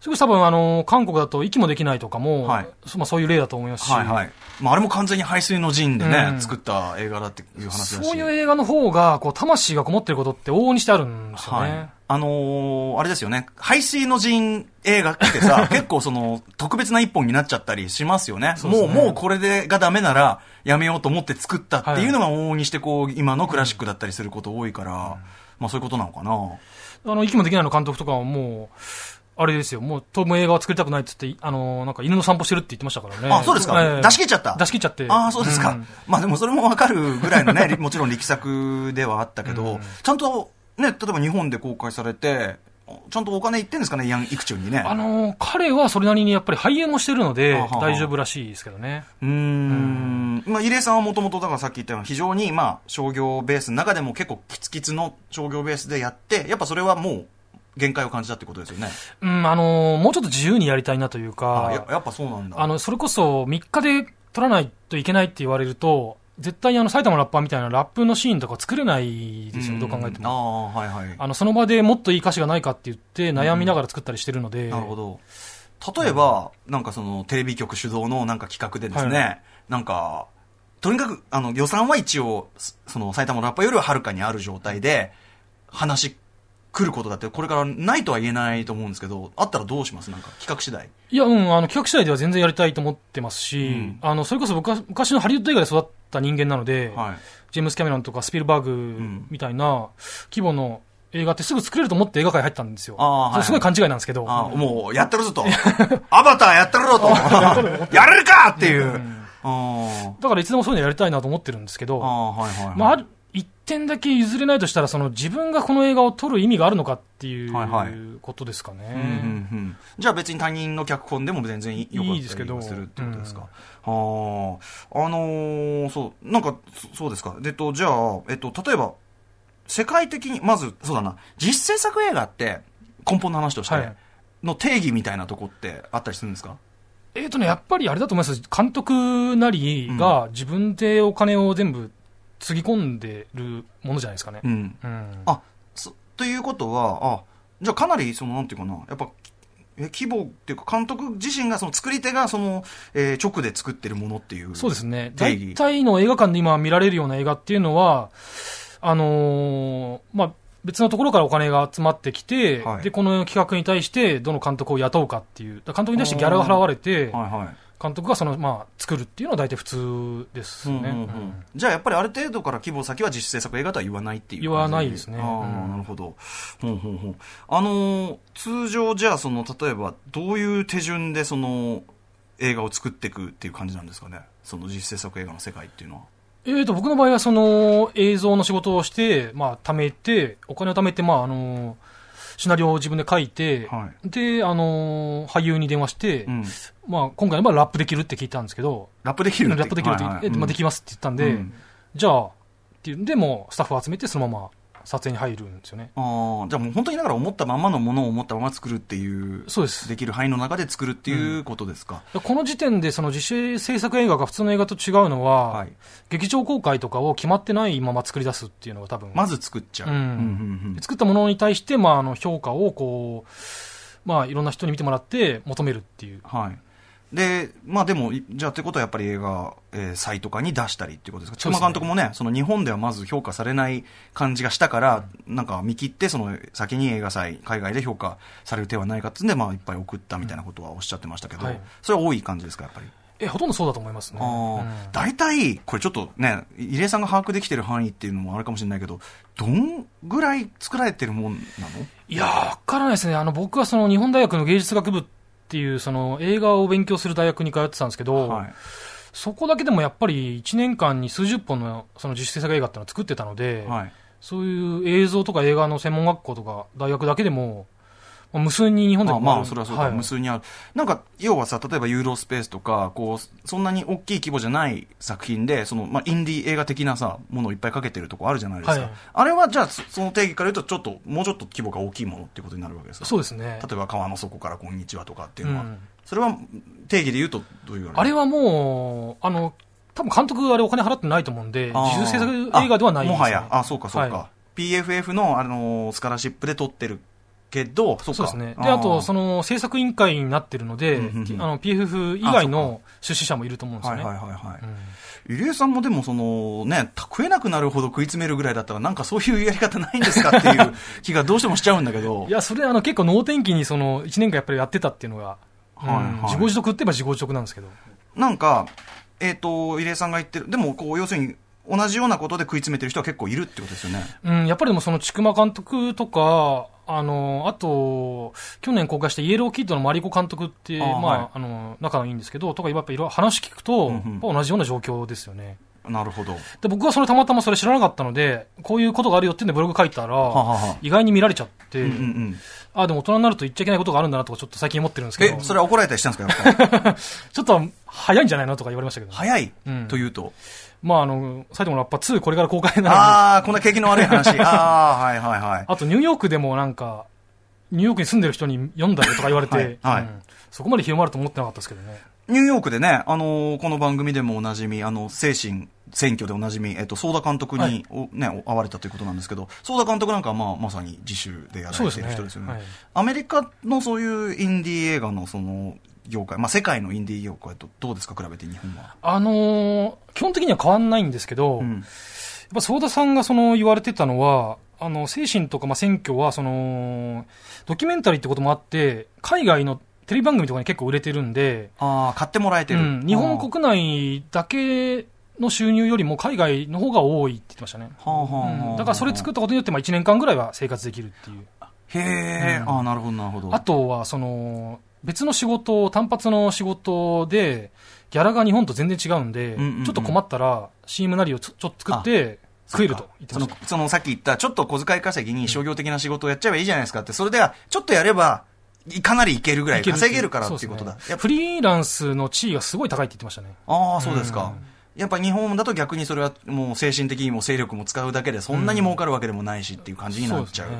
すぐ多分あの、韓国だと息もできないとかも、はい、そまあ、そういう例だと思いますし。はいはい、まあ、あれも完全に排水の陣でね、うん、作った映画だっていう話だし。そういう映画の方が、こう、魂がこもってることって往々にしてあるんですよね。はいあのー、あれですよね、排水の陣映画ってさ、結構その、特別な一本になっちゃったりしますよね。うねもう、もうこれでがダメなら、やめようと思って作ったっていうのが往々にしてこう、今のクラシックだったりすること多いから、まあそういうことなのかな。あの、息もできないの監督とかはもう、あれですよ、もう、当分映画は作りたくないって言って、あのー、なんか犬の散歩してるって言ってましたからね。あ、そうですか、えー、出し切っちゃった出し切っちゃって。ああ、そうですか。うん、まあでもそれもわかるぐらいのね、もちろん力作ではあったけど、うん、ちゃんと、ね、例えば日本で公開されて、ちゃんとお金いってんですかね、ヤン・イクチュンにね。あのー、彼はそれなりにやっぱり俳優もしてるので、大丈夫らしいですけどね。うん。まあ、入江さんはもともと、だからさっき言ったように、非常に、まあ、商業ベースの中でも結構キツキツの商業ベースでやって、やっぱそれはもう、限界を感じたってことですよね。うん、あのー、もうちょっと自由にやりたいなというか。ややっぱそうなんだ。あの、それこそ、3日で撮らないといけないって言われると、絶対にあの埼玉ラッパーみたいなラップのシーンとか作れないですよ、どう考えてもあ、はいはい、あのその場でもっといい歌詞がないかって言って悩みながら作ったりしてるので、なるほど例えば、なんかそのテレビ局主導のなんか企画でですね、はい、なんかとにかくあの予算は一応その埼玉ラッパーよりははるかにある状態で話来ることだって、これからないとは言えないと思うんですけど、あったらどうしますなんか、企画次第。いや、うん、あの、企画次第では全然やりたいと思ってますし、うん、あの、それこそ僕は昔のハリウッド映画で育った人間なので、はい、ジェームス・キャメロンとかスピルバーグみたいな規模の映画ってすぐ作れると思って映画界入ったんですよ。あはい、すごい勘違いなんですけど。あもう、やってるぞと。アバターやってるぞと。やれるかっていう。うんだからいつでもそういうのやりたいなと思ってるんですけど、あ,、はいはい、はい、まあ、点だけ譲れないとしたら、その自分がこの映画を撮る意味があるのかっていう、はいはい、ことですかね、うんうんうん、じゃあ別に他人の脚本でも全然よかったりするってことですか。うん、はあ、あのー、そう、なんか、そうですか。えっと、じゃあ、えっと、例えば、世界的に、まず、そうだな、実製作映画って、根本の話として、の定義みたいなとこってあったりするんですか、はいえーとね、やっぱりあれだと思います、監督なりが自分でお金を全部つぎ込んでるものじゃないですかね。うん。うん、あということは、あじゃあかなり、その、なんていうかな、やっぱ、え規模っていうか、監督自身が、その作り手が、その、えー、直で作ってるものっていう。そうですね。大体の映画館で今見られるような映画っていうのは、あのー、まあ、別のところからお金が集まってきて、はい、で、この企画に対して、どの監督を雇うかっていう、監督に対してギャラが払われて、はいはい監督がその、まあ、作るっていうのは大体普通ですね、うんうんうん、じゃあやっぱりある程度から規模先は実施制作映画とは言わないっていう言わないですね、うん、なるほどんんんあの通常じゃあその例えばどういう手順でその映画を作っていくっていう感じなんですかねその実施制作映画の世界っていうのはえーと、と僕の場合はその映像の仕事をして、まあ、貯めてお金を貯めて、まああのーシナリオを自分で書いて、はい、で、あのー、俳優に電話して、うん、まあ、今回はラップできるって聞いたんですけど、ラップできるラップできるって、まあ、できますって言ったんで、うん、じゃあ、っていうでもスタッフを集めて、そのまま撮影に入るんですよねあじゃあもう本当にだから思ったままのものを思ったまま作るっていうそうですできる範囲の中で作るっていうことですか、うん、この時点でその自主制作映画が普通の映画と違うのは、はい、劇場公開とかを決まってないまま作り出すっていうのが多分まず作っちゃううん、作ったものに対して、まあ、あの評価をこうまあ、いろんな人に見てもらって求めるっていう、はい、で、まあでも、じゃあってことはやっぱり映画、えー、祭とかに出したりっていうことですか。千葉監督もね、その日本ではまず評価されない感じがしたから、なんか見切って、その先に映画祭、海外で評価される手はないかっつんで、まあいっぱい送ったみたいなことはおっしゃってましたけど、はい、それは多い感じですか、やっぱり。えほとんどそうだと思いますね。大体、うん、これちょっとね、入江さんが把握できてる範囲っていうのもあるかもしれないけど、どんぐらい作られてるもんなのいやわからないですね。あの、僕はその日本大学の芸術学部っていう、その映画を勉強する大学に通ってたんですけど、はい、そこだけでもやっぱり1年間に数十本のその自主制作映画っていうのを作ってたので、はい、そういう映像とか映画の専門学校とか大学だけでも無数に日本でもあまあ、それはそうか、はい、無数にある。なんか、要はさ、例えばユーロスペースとか、こう、そんなに大きい規模じゃない作品で、その、まあ、インディー映画的なさ、ものをいっぱいかけてるとこあるじゃないですか。はい、あれは、じゃあ、その定義から言うと、ちょっと、もうちょっと規模が大きいものっていうことになるわけですかそうですね。例えば、川の底からこんにちはとかっていうのは、うん、それは定義で言うと、どういうあれはもう、あの、多分監督、あれお金払ってないと思うんで、自主制作映画ではないです、ね、もはや、あ、そうか、そうか。はい PFF の、あのスカラシップで撮ってるけど、そうですね。で、あと、その、制作委員会になってるので、あの、PFF 以外の出資者もいると思うんですよね。はいはいはい。入江さんもでも、その、ね、食えなくなるほど食い詰めるぐらいだったら、なんかそういうやり方ないんですかっていう 気がどうしてもしちゃうんだけど。いや、それ、あの、結構能天気に、その、1年間やっぱりやってたっていうのが、はい自業自得って言えば自業自得なんですけど。なんか、えっ、と、入江さんが言ってる、でも、こう、要するに、同じようなことで食い詰めてる人は結構いるってことですよね。うん、やっぱりでもその、ちくま監督とか、あの、あと、去年公開したイエローキッドのマリコ監督って、あまあ、はい、あの、仲がいいんですけど、とか、やっぱいろいろ話聞くと、うんうん、同じような状況ですよね。なるほど。で、僕はそれたまたまそれ知らなかったので、こういうことがあるよってんでブログ書いたら、はは意外に見られちゃって、うんうんうん、あ、でも大人になると言っちゃいけないことがあるんだなとかちょっと最近思ってるんですけど。え、それは怒られたりしたんですか、やっぱ ちょっと早いんじゃないのとか言われましたけど、早い、うん、というとまあ、あの、埼玉ラッパ2、これから公開になるああ、こんな景気の悪い話。ああ、はいはいはい。あと、ニューヨークでもなんか、ニューヨークに住んでる人に読んだよとか言われて、はいはいうん、そこまで広まると思ってなかったですけどね。ニューヨークでね、あのー、この番組でもおなじみ、あの、精神、選挙でおなじみ、えっと、相田監督に、はい、ね、会われたということなんですけど、相田監督なんかは、まあ、まさに自主でやられてる人ですよね。ねはい、アメリカのそういうインディー映画の、その、業界、まあ、世界のインディー業界とどうですか、比べて日本は。あのー、基本的には変わんないんですけど、うん、やっぱ相田さんがその言われてたのは、あの精神とか、まあ、選挙はその、ドキュメンタリーってこともあって、海外のテレビ番組とかに結構売れてるんで、あ買ってもらえてる、うん、日本国内だけの収入よりも海外の方が多いって言ってましたね、だからそれ作ったことによって、まあ、1年間ぐらいは生活できるっていう。へえ、うん、あなるほど、なるほど。あとは、その、別の仕事を、単発の仕事で、ギャラが日本と全然違うんで、うんうんうん、ちょっと困ったら CM なりをちょちょっと作って、食えるとその、そのさっき言った、ちょっと小遣い稼ぎに商業的な仕事をやっちゃえばいいじゃないですかって、それでは、ちょっとやれば、かなりいけるぐらい稼げるからっていうことだ。ね、フリーランスの地位がすごい高いって言ってましたね。ああ、そうですか。やっぱ日本だと逆にそれはもう精神的にも精力も使うだけでそんなに儲かるわけでもないしっていう感じになっちゃう。うん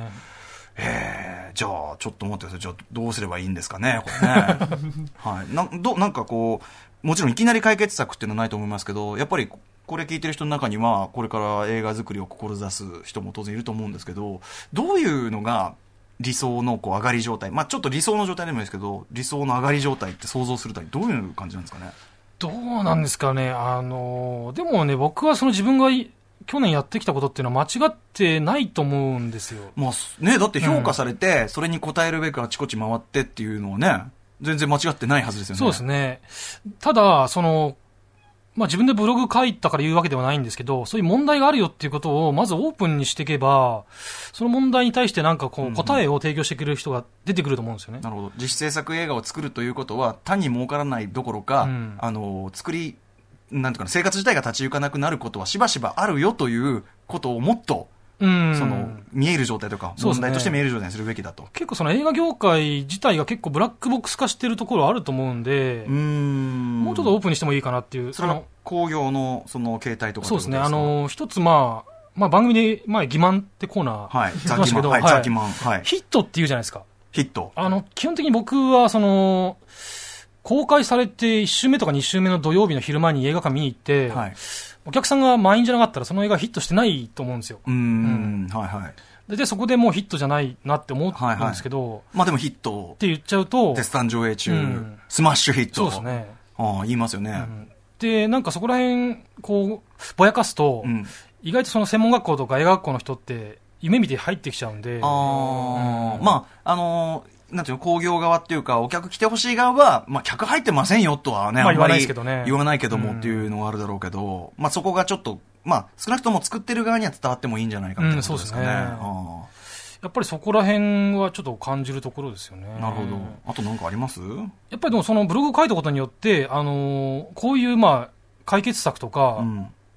えー、じゃあ、ちょっと待ってください。じゃあ、どうすればいいんですかね、これね。はい。な、ど、なんかこう、もちろんいきなり解決策っていうのはないと思いますけど、やっぱり、これ聞いてる人の中には、これから映画作りを志す人も当然いると思うんですけど、どういうのが理想のこう上がり状態、まあ、ちょっと理想の状態でもいいですけど、理想の上がり状態って想像するたとどういう感じなんですかね。どうなんですかね、あのでもね、僕はその自分が去年やってきたことっていうのは間違ってないと思うんですよ。まあ、ね、だって評価されて、うん、それに応えるべくあちこち回ってっていうのはね、全然間違ってないはずですよね。そうですね。ただ、その、まあ自分でブログ書いたから言うわけではないんですけど、そういう問題があるよっていうことをまずオープンにしていけば、その問題に対してなんかこう、答えを提供してくれる人が出てくると思うんですよね。なるほど。自主制作映画を作るということは、単に儲からないどころか、うん、あの、作り、なんていうか生活自体が立ち行かなくなることはしばしばあるよということをもっとその見える状態とか、問題として見える状態にするべきだと、ね、結構、その映画業界自体が結構、ブラックボックス化してるところあると思うんで、うんもうちょっとオープンにしてもいいかなっていう、その工業のその形態とかそうですね、あの一つ、まあ、まあ、番組で前、欺瞞ってコーナー、はい、ザ・欺瞞、はい、ヒットって言うじゃないですか、ヒットあの基本的に僕はその、公開されて1週目とか2週目の土曜日の昼前に映画館見に行って、はい、お客さんが満員じゃなかったらその映画ヒットしてないと思うんですよ。うんうん、はいはい。で、そこでもうヒットじゃないなって思ったんですけど、はいはい、まあでもヒットって言っちゃうと、絶賛上映中、うん、スマッシュヒット。そうですね。ああ、言いますよね、うん。で、なんかそこら辺、こう、ぼやかすと、うん、意外とその専門学校とか映画学校の人って、夢見て入ってきちゃうんで、あうん、まあ、あのー、なんていうの、工業側っていうか、お客来てほしい側は、まあ、客入ってませんよとはね、あ、言わないですけどね。言わないけどもっていうのはあるだろうけど、まあ、そこがちょっと、まあ、少なくとも作ってる側には伝わってもいいんじゃないかみたいなことですかね。うん、そうですね。やっぱりそこら辺はちょっと感じるところですよね。なるほど。あと何かありますやっぱりでもそのブログを書いたことによって、あのー、こういうまあ、解決策とか、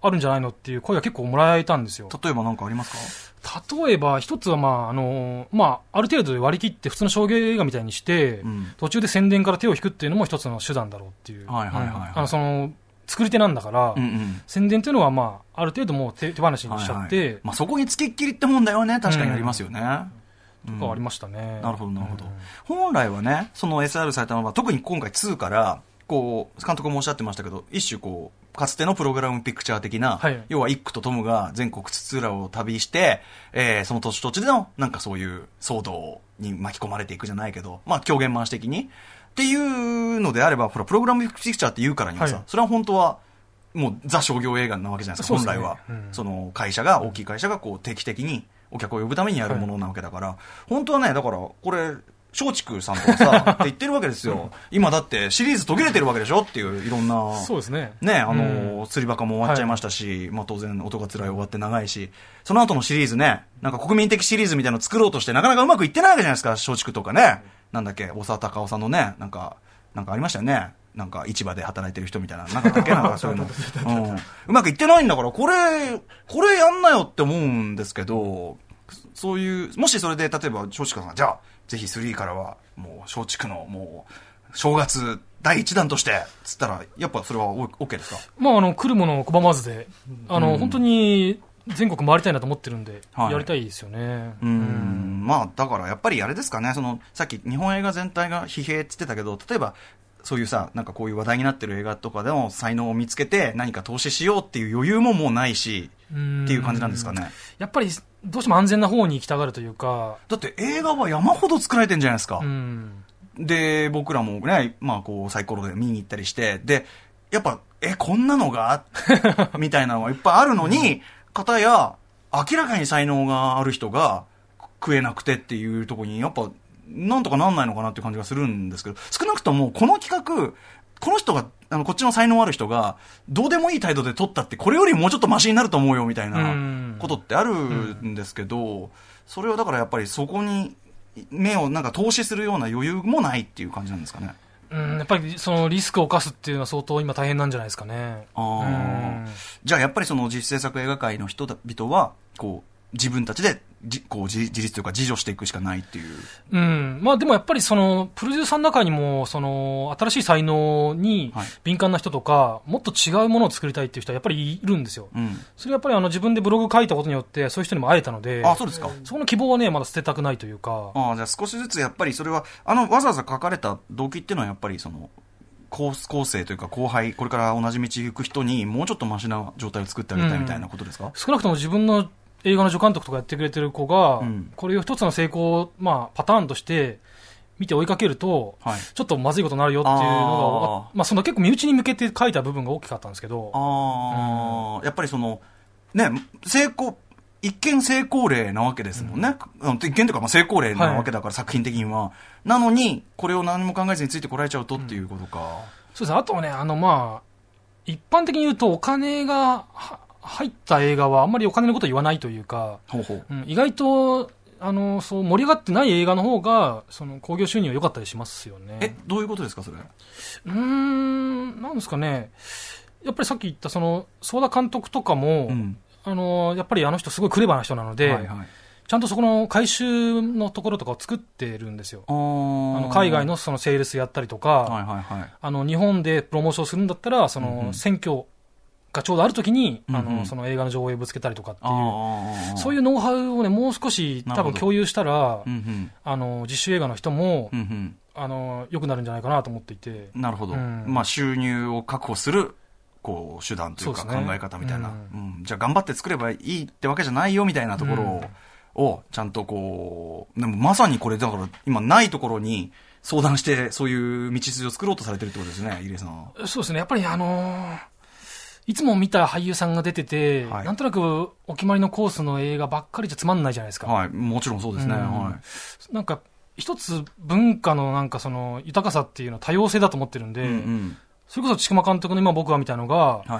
あるんじゃないのっていう声が結構もらえたんですよ。例えば何かありますか例えば、一つは、まああのまあ、ある程度で割り切って、普通の商業映画みたいにして、うん、途中で宣伝から手を引くっていうのも一つの手段だろうっていう、のそ作り手なんだから、うんうん、宣伝っていうのは、まあ、ある程度もう手手放しにしちゃって、はいはい、まあ、そこにつきっきりってもんだよね、確かにありますよね。うんとかありましたね、うん、なるほどなるほど、うん、本来はねその SR 埼玉は特に今回2からこう監督もおっしゃってましたけど一種こう、かつてのプログラムピクチャー的な、はい、要は一ッとトムが全国津々浦を旅して、えー、その土地土地での、なんかそういう騒動に巻き込まれていくじゃないけど、まあ、狂言回し的に。っていうのであれば、ほら、プログラムピクチャーって言うからにはさ、はい、それは本当は、もうザ商業映画なわけじゃないですか、すね、本来は、うん、その会社が、大きい会社がこう定期的にお客を呼ぶためにやるものなわけだから、本当はね、だから、これ、松竹さんとかさ、って言ってるわけですよ。今だってシリーズ途切れてるわけでしょっていう、いろんな。そうですね。ね、あの、釣りバカも終わっちゃいましたし、まあ当然、音が辛い終わって長いし、その後のシリーズね、なんか国民的シリーズみたいなの作ろうとして、なかなかうまくいってないわけじゃないですか、松竹とかね。なんだっけ、大沢隆かおさんのね、なんか、なんかありましたよね。なんか市場で働いてる人みたいな、なんかだけなんかそういうの、うん、うまくいってないんだから、これ、これやんなよって思うんですけど、そういう、もしそれで、例えば、松竹さん、じゃあ、ぜひ3からは、もう、松竹の、もう、正月第一弾として、つったら、やっぱそれは OK ですかまあ、あの、来るものを拒まずで、あの、うん、本当に、全国回りたいなと思ってるんで、はい、やりたいですよね。はい、うん、まあ、だからやっぱりあれですかね、その、さっき日本映画全体が疲弊って言ってたけど、例えば、そういうさ、なんかこういう話題になってる映画とかでも才能を見つけて何か投資しようっていう余裕ももうないし、っていう感じなんですかね。やっぱり、どうしても安全な方に行きたがるというか。だって映画は山ほど作られてんじゃないですか。で、僕らもね、まあこう、サイコロで見に行ったりして、で、やっぱ、え、こんなのが みたいなのがいっぱいあるのに、方や、明らかに才能がある人が食えなくてっていうところに、やっぱ、なんとかなんないのかなっていう感じがするんですけど、少なくともこの企画、この人が、あの、こっちの才能ある人が、どうでもいい態度で撮ったって、これよりもうちょっとマシになると思うよ、みたいなことってあるんですけど、それはだからやっぱりそこに、目をなんか投資するような余裕もないっていう感じなんですかね。うん、やっぱりそのリスクを冒すっていうのは相当今大変なんじゃないですかね。ああ、うん、じゃあやっぱりその実製作映画界の人々は、こう、自分たちでじこう自自立というか自助していくしかないっていう。うん。まあでもやっぱりその、プロデューサーの中にも、その、新しい才能に敏感な人とか、はい、もっと違うものを作りたいっていう人はやっぱりいるんですよ。うん、それやっぱりあの自分でブログ書いたことによって、そういう人にも会えたので、あ、そうですか。そこの希望はね、まだ捨てたくないというか。ああ、じゃあ少しずつやっぱりそれは、あの、わざわざ書かれた動機っていうのはやっぱりその、高校生というか後輩、これから同じ道行く人にもうちょっとましな状態を作ってあげたいみたいなことですか、うん、少なくとも自分の映画の助監督とかやってくれてる子が、これを一つの成功、まあ、パターンとして、見て追いかけると、はい、ちょっとまずいことになるよっていうのが、まあ、その結構身内に向けて書いた部分が大きかったんですけど。あうん、やっぱりその、ね、成功、一見成功例なわけですもんね。うん、一見というか、まあ、成功例なわけだから、はい、作品的には。なのに、これを何も考えずについてこられちゃうとっていうことか。うん、そうですね。あとはね、あの、まあ、一般的に言うと、お金が、入った映画はあんまりお金のこと言わないというか、ほうほううん、意外と、あの、そう、盛り上がってない映画の方が、その、興行収入は良かったりしますよね。え、どういうことですか、それ。うん、なんですかね。やっぱりさっき言った、その、相田監督とかも、うん、あの、やっぱりあの人すごいクレバーな人なので、はいはいちゃんとそこの回収のところとかを作ってるんですよ。あの海外のそのセールスやったりとか、はいはいはい、あの日本でプロモーションするんだったら、その選挙がちょうどあるときに、うんうん、あの、その映画の上映ぶつけたりとかっていう、そういうノウハウをね、もう少し多分共有したら、うんうん、あの、自主映画の人も、うんうん、あの、よくなるんじゃないかなと思っていて。なるほど。うん、まあ、収入を確保する、こう、手段というか考え方みたいな、ねうんうん。じゃあ頑張って作ればいいってわけじゃないよ、みたいなところを、をちゃんとこう、でもまさにこれ、だから今ないところに、相談して、そういう道筋を作ろうとされてるってことですね、入江さんそうですね、やっぱりあのーいつも見た俳優さんが出てて、はい、なんとなくお決まりのコースの映画ばっかりじゃつまんないじゃないですか。はい、もちろんそうですね。うん、はい、なんか、一つ文化のなんかその豊かさっていうのは多様性だと思ってるんで、うんうん、それこそ千曲監督の今僕はみたいなのが、はい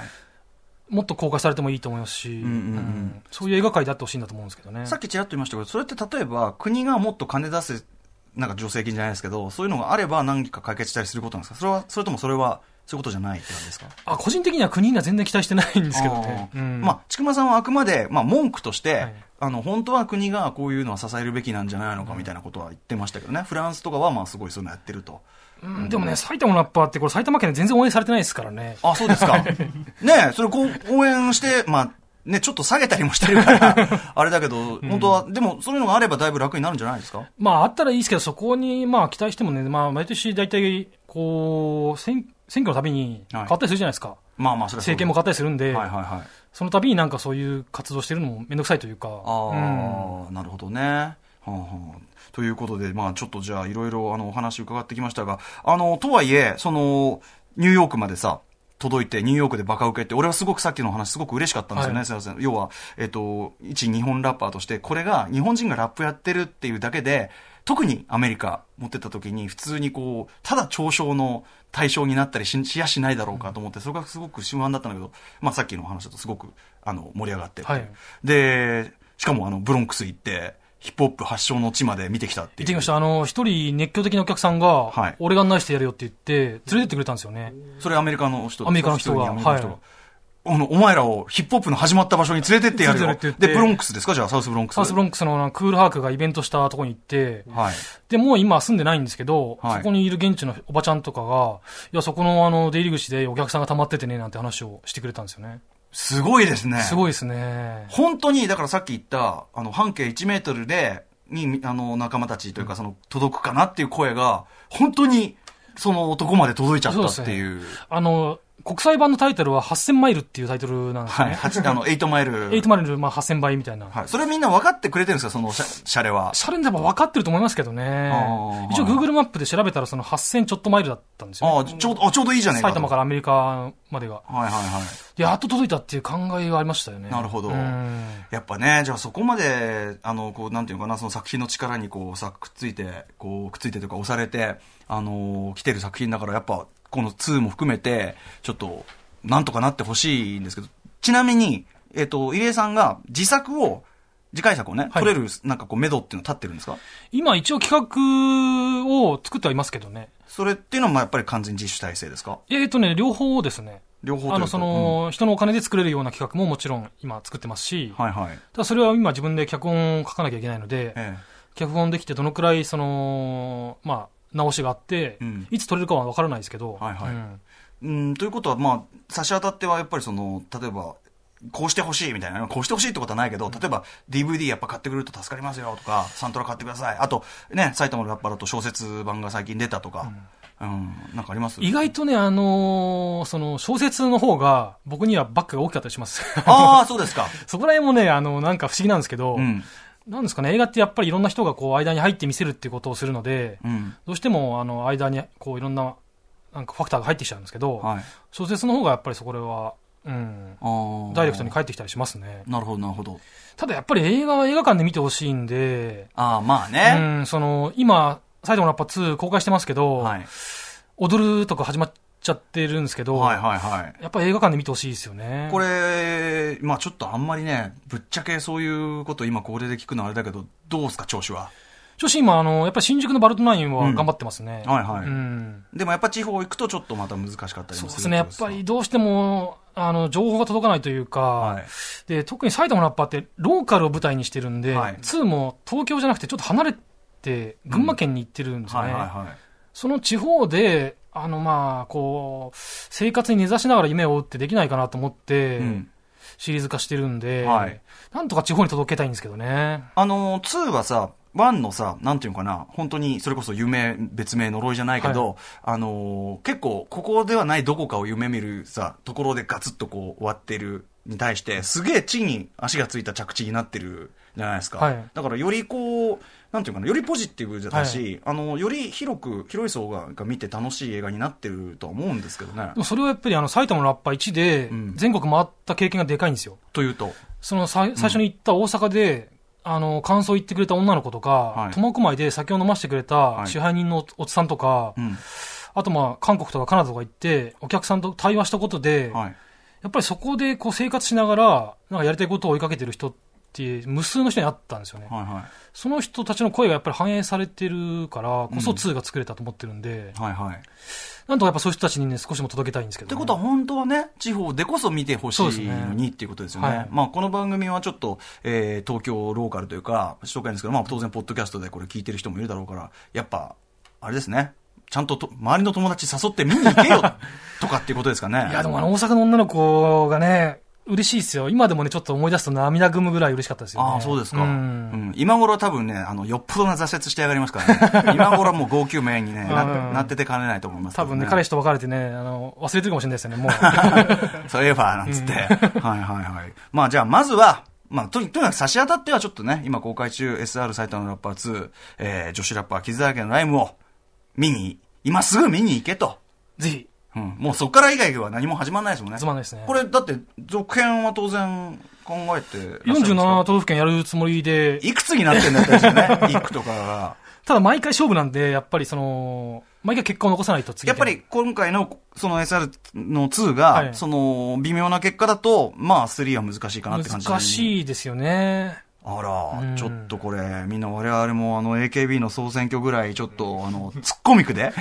もっと公開されてもいいと思いますし、うんうんうんうん、そういう映画界であってほしいんだと思うんですけどね。さっきちらっと言いましたけど、それって例えば国がもっと金出せ、なんか助成金じゃないですけど、そういうのがあれば何か解決したりすることなんですかそれは、それともそれはそういうことじゃないってですかあ個人的には国には全然期待してないんですけどね。あうん、まあ、ちくまさんはあくまで、まあ、文句として、はい、あの、本当は国がこういうのは支えるべきなんじゃないのかみたいなことは言ってましたけどね。うん、フランスとかは、まあ、すごいそういうのやってると。うん、でもね、埼玉のラッパーって、これ埼玉県で全然応援されてないですからね。あ、そうですか。ねそれこう、応援して、まあ、ね、ちょっと下げたりもしてるから、あれだけど、本当は、でも、そういうのがあればだいぶ楽になるんじゃないですかまあ、あったらいいですけど、そこに、まあ、期待してもね、まあ、毎年大体、こう、選選挙のたびに変わったりするじゃないですか。はい、まあまあ、それ政権も変わったりするんで、はいはいはい、そのたびになんかそういう活動してるのもめんどくさいというか。ああ、うん、なるほどね。はあはあ、ということで、まあ、ちょっとじゃあ、いろいろあのお話伺ってきましたが、あのとはいえ、そのニューヨークまでさ、届いて、ニューヨークでバカ受けって、俺はすごくさっきの話、すごく嬉しかったんですよね、はい、すみません。要は、えっと、一日本ラッパーとして、これが日本人がラップやってるっていうだけで、特にアメリカ持ってたた時に普通にこう、ただ嘲笑の対象になったりししやしないだろうかと思って、それがすごく不安だったんだけど、まあさっきの話だとすごく、あの、盛り上がってって、はい、で、しかもあの、ブロンクス行って、ヒップホップ発祥の地まで見てきたっていう。行ってきました。あの、一人熱狂的なお客さんが、はい、俺が案内してやるよって言って、連れてってくれたんですよね。それアメリカの人アメリカの人が。アメリカの人が。はいあの、お前らをヒップホップの始まった場所に連れてってやるよ。で、ブロンクスですかじゃあ、サウスブロンクス。サウスブロンクスのクールハークがイベントしたとこに行って、はい、で、もう今住んでないんですけど、はい、そこにいる現地のおばちゃんとかが、いや、そこのあの、出入り口でお客さんが溜まっててね、なんて話をしてくれたんですよね。すごいですね。すごいですね。本当に、だからさっき言った、あの、半径1メートルで、に、あの、仲間たちというか、その、届くかなっていう声が、本当に、その男まで届いちゃったっていう。うね、あの、国際版のタイトルは8000マイルっていうタイトルなんですね。はい、あの、8 マイル。8マイル、まあ8000倍みたいな。はい。それみんな分かってくれてるんですかそのシャシャレは。シャレでも分かってると思いますけどね。一応 Google マップで調べたらその8000ちょっとマイルだったんですよ、ああ、ちょうど、ちょうどいいじゃない埼玉からアメリカまでが。はいはいはい。やっと届いたっていう考えがありましたよね。なるほど。やっぱね、じゃあそこまで、あの、こう、なんていうかな、その作品の力にこう、さ、くっついて、こう、くっついてというか押されて、あの来てる作品だからやっぱこの2も含めて、ちょっと、なんとかなってほしいんですけど、ちなみに、えっ、ー、と、入江さんが自作を、次回作をね、取れる、なんかこう、目処っていうのは立ってるんですか今一応企画を作ってはいますけどね。それっていうのは、まあ、やっぱり完全自主体制ですかえっ、ー、とね、両方ですね。両方あの、その、うん、人のお金で作れるような企画ももちろん今作ってますし、はいはい。ただそれは今自分で脚本を書かなきゃいけないので、ええ、脚本できてどのくらい、その、まあ、直しがあって、うん、いつ取れるかは分からないですけど。はいはい、うん、ということは、まあ、差し当たってはやっぱりその例えばこうしてほしいみたいな、こうしてほしいってことはないけど、例えば DVD やっぱ買ってくれると助かりますよとか、サントラ買ってください。あと、ね、埼玉のラッパーだと小説版が最近出たとか、うん、うん、なんかあります意外とね、あのー、その小説の方が僕にはバックが大きかったりします。ああ、そうですか。そこら辺もね、あの、なんか不思議なんですけど、うんなんですかね、映画ってやっぱりいろんな人がこう間に入って見せるっていうことをするので、うん、どうしてもあの間にこういろんななんかファクターが入ってきちゃうんですけど、はい、小説の方がやっぱりそこは、うん、ダイレクトに返ってきたりしますね。なるほど、なるほど。ただやっぱり映画は映画館で見てほしいんで、ああ、まあね。うん、その、今、埼玉のラッパ2公開してますけど、はい、踊るとか始まっちゃってるんですけど、はいはいはい、やっぱり映画館で見てほしいですよねこれ、まあ、ちょっとあんまりね、ぶっちゃけそういうこと、今、これで聞くのはあれだけど、どうですか、調子は。調子今あの、やっぱり新宿のバルトナインは頑張ってますね。うん、はいはい、うん。でもやっぱ地方行くとちょっとまた難しかったりそうですね。やっぱりどうしても、あの、情報が届かないというか、はい、で、特に埼玉のラッパーってローカルを舞台にしてるんで、はい、2も東京じゃなくてちょっと離れて、群馬県に行ってるんですね。うんはいはいはい、その地方で、あの、まあ、こう、生活に根ざしながら夢を追うってできないかなと思って、シリーズ化してるんで、はい、なんとか地方に届けたいんですけどね。あの、2はさ、ワンのさ、なんていうのかな、本当にそれこそ夢、別名呪いじゃないけど、はい、あの結構、ここではないどこかを夢見るさ、ところでガツッとこう、わってるに対して、すげえ地に足がついた着地になってるじゃないですか。はい、だからよりこう、なんていうかな、よりポジティブだし、はい、あの、より広く、広い層が見て楽しい映画になってるとは思うんですけどね。それはやっぱり、あの、埼玉のラッパー1で、全国回った経験がでかいんですよ。うん、というとそのさ、最初に行った大阪で、あの、感想言ってくれた女の子とか、苫小牧で酒を飲ませてくれた支配人のおっさんとか、はいうん、あとまあ、韓国とかカナダとか行って、お客さんと対話したことで、はい、やっぱりそこでこう生活しながら、なんかやりたいことを追いかけてる人って、って無数の人に会ったんですよね、はいはい、その人たちの声がやっぱり反映されてるからこそ2が作れたと思ってるんで、うん、はいはい、なんとかやっぱそういう人たちにね少しも届けたいんですけど、ね、ってことは本当はね地方でこそ見てほしいのにっていうことですよね、ねはい、まあ、この番組はちょっと、えー、東京ローカルというか紹介ですけど、まあ、当然ポッドキャストでこれ聞いてる人もいるだろうからやっぱあれですねちゃんとと周りの友達誘って見に行けよとかっていうことですかね。いや、でもあの大阪の女の子がね、嬉しいですよ。今でもね、ちょっと思い出すと涙ぐむぐらい嬉しかったですよ、ね、ああ、そうですか。うん。うん、今頃は多分ね、あの、よっぽどな挫折してやがりますからね。今頃はもう号泣名にね、ななっててかねないと思います、ね、多分ね、彼氏と別れてね、あの、忘れてるかもしれないですよね、もう。そういえば、なんつって。うん、はいはいはい。まあじゃあ、まずは、まあ、とに、とにかく差し当たってはちょっとね、今公開中 SR 埼玉のラッパー2、えー、女子ラッパー傷だらけのライムを見に、今すぐ見に行けと。ぜひ。うん、もうそこから以外は何も始まらないですもんね。つまんないですね。これ、だって、続編は当然考えて47都道府県やるつもりで。いくつになってんだったですよね、1区とかが。ただ、毎回勝負なんで、やっぱりその、毎回結果を残さないと次やっぱり今回のその SR の2が、はい、その微妙な結果だと、まあ3は難しいかなって感じ難しいですよね。あら、ちょっとこれ、みんな我々もあの AKB の総選挙ぐらい、ちょっとあの、突っ込み区で、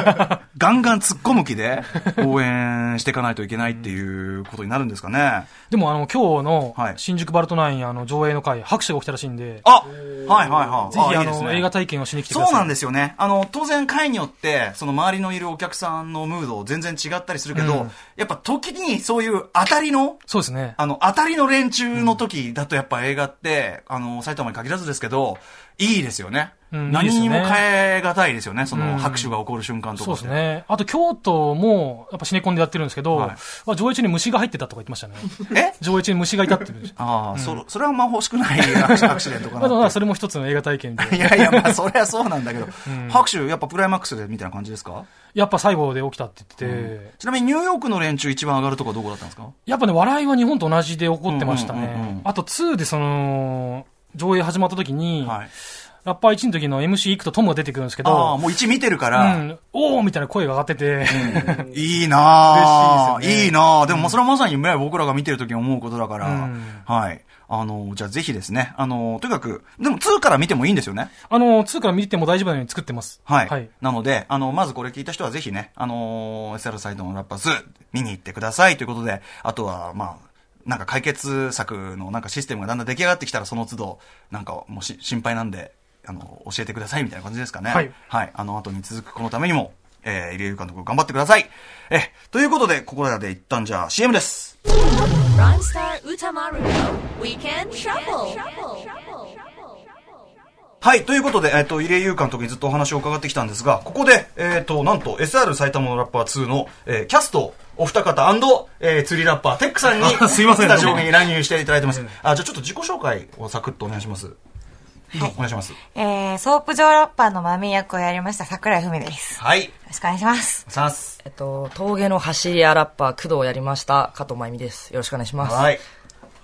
ガンガン突っ込む気で応援していかないといけないっていうことになるんですかね。でもあの、今日の新宿バルトナイン、あの、上映の会、拍手が起きたらしいんで。あはいはいはい。ぜひあの、映画体験をしに来てください。そうなんですよね。あの、当然会によって、その周りのいるお客さんのムード全然違ったりするけど、やっぱ時にそういう当たりの、そうですね。あの、当たりの連中の時だとやっぱ映画って、あの、埼玉に限らずですけど、いいですよね。うん、何にも変え難いですよね、その拍手が起こる瞬間とか、うん、そうですね。あと京都も、やっぱシネコンでやってるんですけど、はい、上映中に虫が入ってたとか言ってましたね。え上映中に虫がいたってああ、うん、そ、それはま法しくない アクシデントかな。まあ、それも一つの映画体験で。いやいや、まあそりゃそうなんだけど、拍手、やっぱクライマックスでみたいな感じですかやっぱ最後で起きたって言ってて、うん、ちなみにニューヨークの連中一番上がるとこはどこだったんですかやっぱね、笑いは日本と同じで起こってましたね。あと2でその、上映始まった時に、はい、ラッパー1の時の MC 行くとトムが出てくるんですけど、ああ、もう1見てるから、うん、おーみたいな声が上がってて、うん、いいなぁ、嬉しいですね。いいなぁ、でもそれはまさに僕らが見てる時に思うことだから、うん、はい。あの、じゃあぜひですね、あの、とにかく、でも2から見てもいいんですよね。あの、2から見ても大丈夫なように作ってます。はい。はい、なので、あの、まずこれ聞いた人はぜひね、あの、SR サイドのラッパー2見に行ってくださいということで、あとは、まあ、なんか解決策のなんかシステムがだんだん出来上がってきたらその都度、なんかもう心配なんで、あの、教えてくださいみたいな感じですかね。はい。はい。あの後に続くこのためにも、えー、入江監督頑張ってください。え、ということで、ここらで一旦じゃあ CM です。ランスター歌丸のウィケンシャッフル。はい、ということで、えっ、ー、と、入江優監督にずっとお話を伺ってきたんですが、ここで、えっ、ー、と、なんと、SR 埼玉のラッパー2の、えー、キャスト、お二方、えー、釣りラッパー、テックさんに、すいません、スタジオに乱入していただいてます。あ、じゃあちょっと自己紹介をサクッとお願いします。はい、お願いします。えー、ソープ上ラッパーのマミ役をやりました、桜井文です。はい。よろしくお願いします。さす。えっと、峠の走り屋ラッパー、工藤をやりました、加藤真由美です。よろしくお願いします。はい。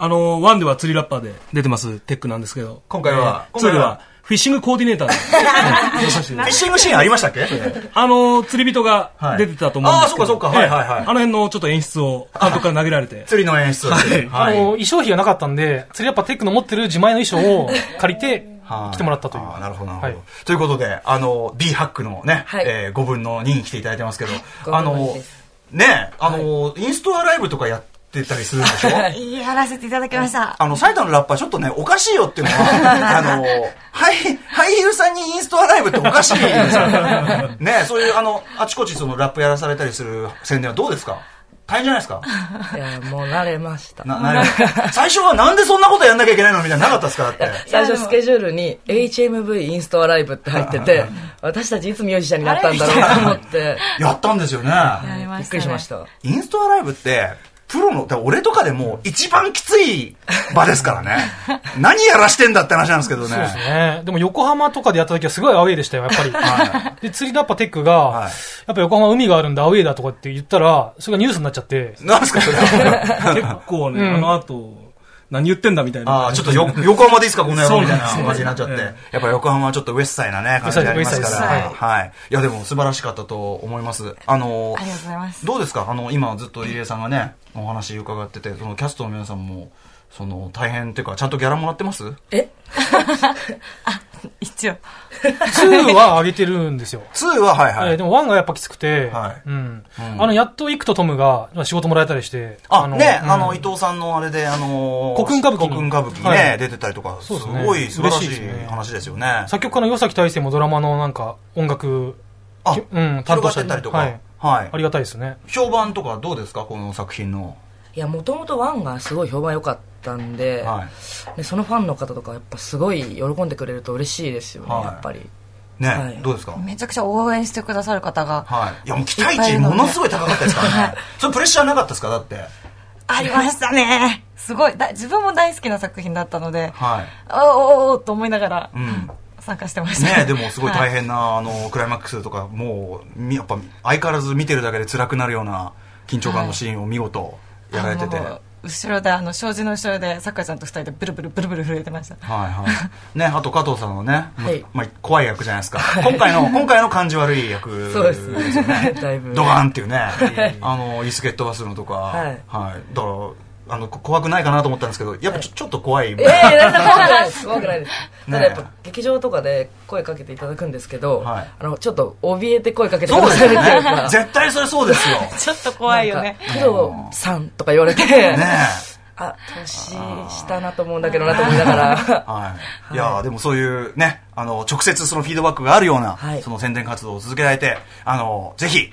あの、ワンでは釣りラッパーで出てます、テックなんですけど。今回は、2ではフィッシングコーディネーター フィッシングシーンありましたっけあの、釣り人が出てたと思うんですけど。あ、そうかそうか。はいはいはい。あの辺のちょっと演出を監督から投げられて。釣りの演出。はい。あの、衣装費がなかったんで、釣りやっぱテックの持ってる自前の衣装を借りて、来てもらったという。なるほど、なるほど、ということで、あの、B ハックのね、え5分の2に来ていただいてますけど、あの、ねあの、インストアライブとかやっってたりするんでしょ やらせていただきました。あの、埼玉のラッパーちょっとね、おかしいよっていうのは、あの、はい、俳優さんにインストアライブっておかしいんですよ。ねそういう、あの、あちこちそのラップやらされたりする宣伝はどうですか大変じゃないですかいや、もう慣れました。最初はなんでそんなことやんなきゃいけないのみたいななかったですかって最初スケジュールに HMV インストアライブって入ってて、私たちいつミュージシャンになったんだろうと思って。やったんですよね。ね、びっくりしました。インストアライブって、プロの、だ俺とかでも一番きつい場ですからね。何やらしてんだって話なんですけどね。そうですね。でも横浜とかでやった時はすごいアウェイでしたよ、やっぱり。はい、で、釣りだっぱテックが、はい、やっぱ横浜海があるんだ、アウェイだとかって言ったら、それがニュースになっちゃって。なんすか、それ 結構ね、うん、あの後、何言ってんだみたいな。ああ、ちょっと横浜でいいですか、この野郎みたいな感じになっちゃって。やっぱ横浜はちょっとウェスサイなね、感じになりますから。はい。いや、でも素晴らしかったと思います。あの、ありがとうございます。どうですかあの、今ずっと入江さんがね、お話伺ってて、そのキャストの皆さんも、その大変っていうかちゃんとギャラもらってますえ あ一応2は上げてるんですよ2 ははいはい、えー、でも1がやっぱきつくて、はいうんうん、あのやっとイクとトムが仕事もらえたりしてああのね、うん、あの伊藤さんのあれであのー、国歌舞伎国歌舞伎ね、はい、出てたりとかすごい素晴らしい話ですよね、ね、作曲家の与崎大成もドラマのなんか音楽あ、うん、担当してたりとか、はい、はい、ありがたいですね評判とかどうですかこの作品のいやもともと1がすごい評判良かったたんではい、でそのファンの方とかやっぱすごい喜んでくれると嬉しいですよね、はい、やっぱり。ね、はい、どうですかめちゃくちゃ応援してくださる方が、はい、いやもう期待値ものすごい高かったですからねそれプレッシャーなかったですかだってありましたねすごいだ自分も大好きな作品だったので、はい、おおおおと思いながら、うん、参加してましたね、ね、でもすごい大変な、はい、あのクライマックスとかもうやっぱ相変わらず見てるだけで辛くなるような緊張感のシーンを見事やられてて、はい後ろであの障子の後ろでさくらちゃんと二人でブルブルブルブル震えてましたはいはいねあと加藤さんのね、はいまあ、怖い役じゃないですか、はい、今回の今回の感じ悪い役、ね、そうですねだいぶドガンっていうねあの椅子蹴っ飛ばすのとかはい、はい、だからあの怖くないかなと思ったんですけどやっぱちょ,、ちょっと怖いえー、怖くないです 怖くないです、ただやっぱ劇場とかで声かけていただくんですけど、はい、あのちょっと怯えて声かけてくださるっていうか 絶対それそうですよ ちょっと怖いよね工藤さんとか言われてねあ年下なと思うんだけどなと思いながら、はい、いやでもそういうねあの直接そのフィードバックがあるような、はい、その宣伝活動を続けられてあのぜひ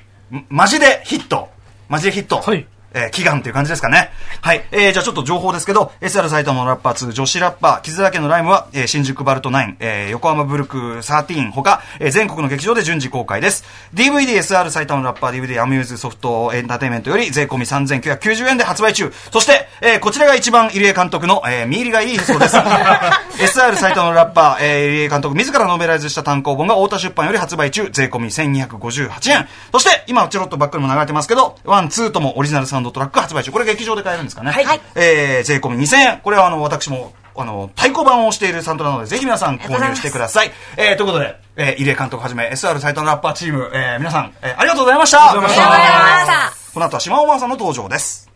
マジでヒットマジでヒット、はい、えー、祈願という感じですかね。はい。えー、じゃあちょっと情報ですけど、SR 埼玉のラッパー2、女子ラッパー、傷だけのライムは、えー、新宿バルト9、えー、横浜ブルク13ほか、えー、全国の劇場で順次公開です。DVD、SR 埼玉のラッパー DVD アミューズソフトエンターテイメントより税込み3990円で発売中。そして、えー、こちらが一番入江監督の、えー、見入りがいいそうです。SR 埼玉のラッパー、えー、入江監督自らノベライズした単行本が太田出版より発売中、税込み1258円。そして、今、チロッとばっかりも流れてますけど、ワン、ツーともオリジナルサウンドドトラック発売中。これ劇場で買えるんですかね。はい。えー、税込み2000円。これはあの、私も、あの、太鼓判をしているサントラなので、ぜひ皆さん購入してください。いえー、ということで、えー、入江監督はじめ、SR 斎藤ラッパーチーム、えー、皆さん、えー、ありがとうございましたありがとうございましたこの後は島尾マさんの登場です。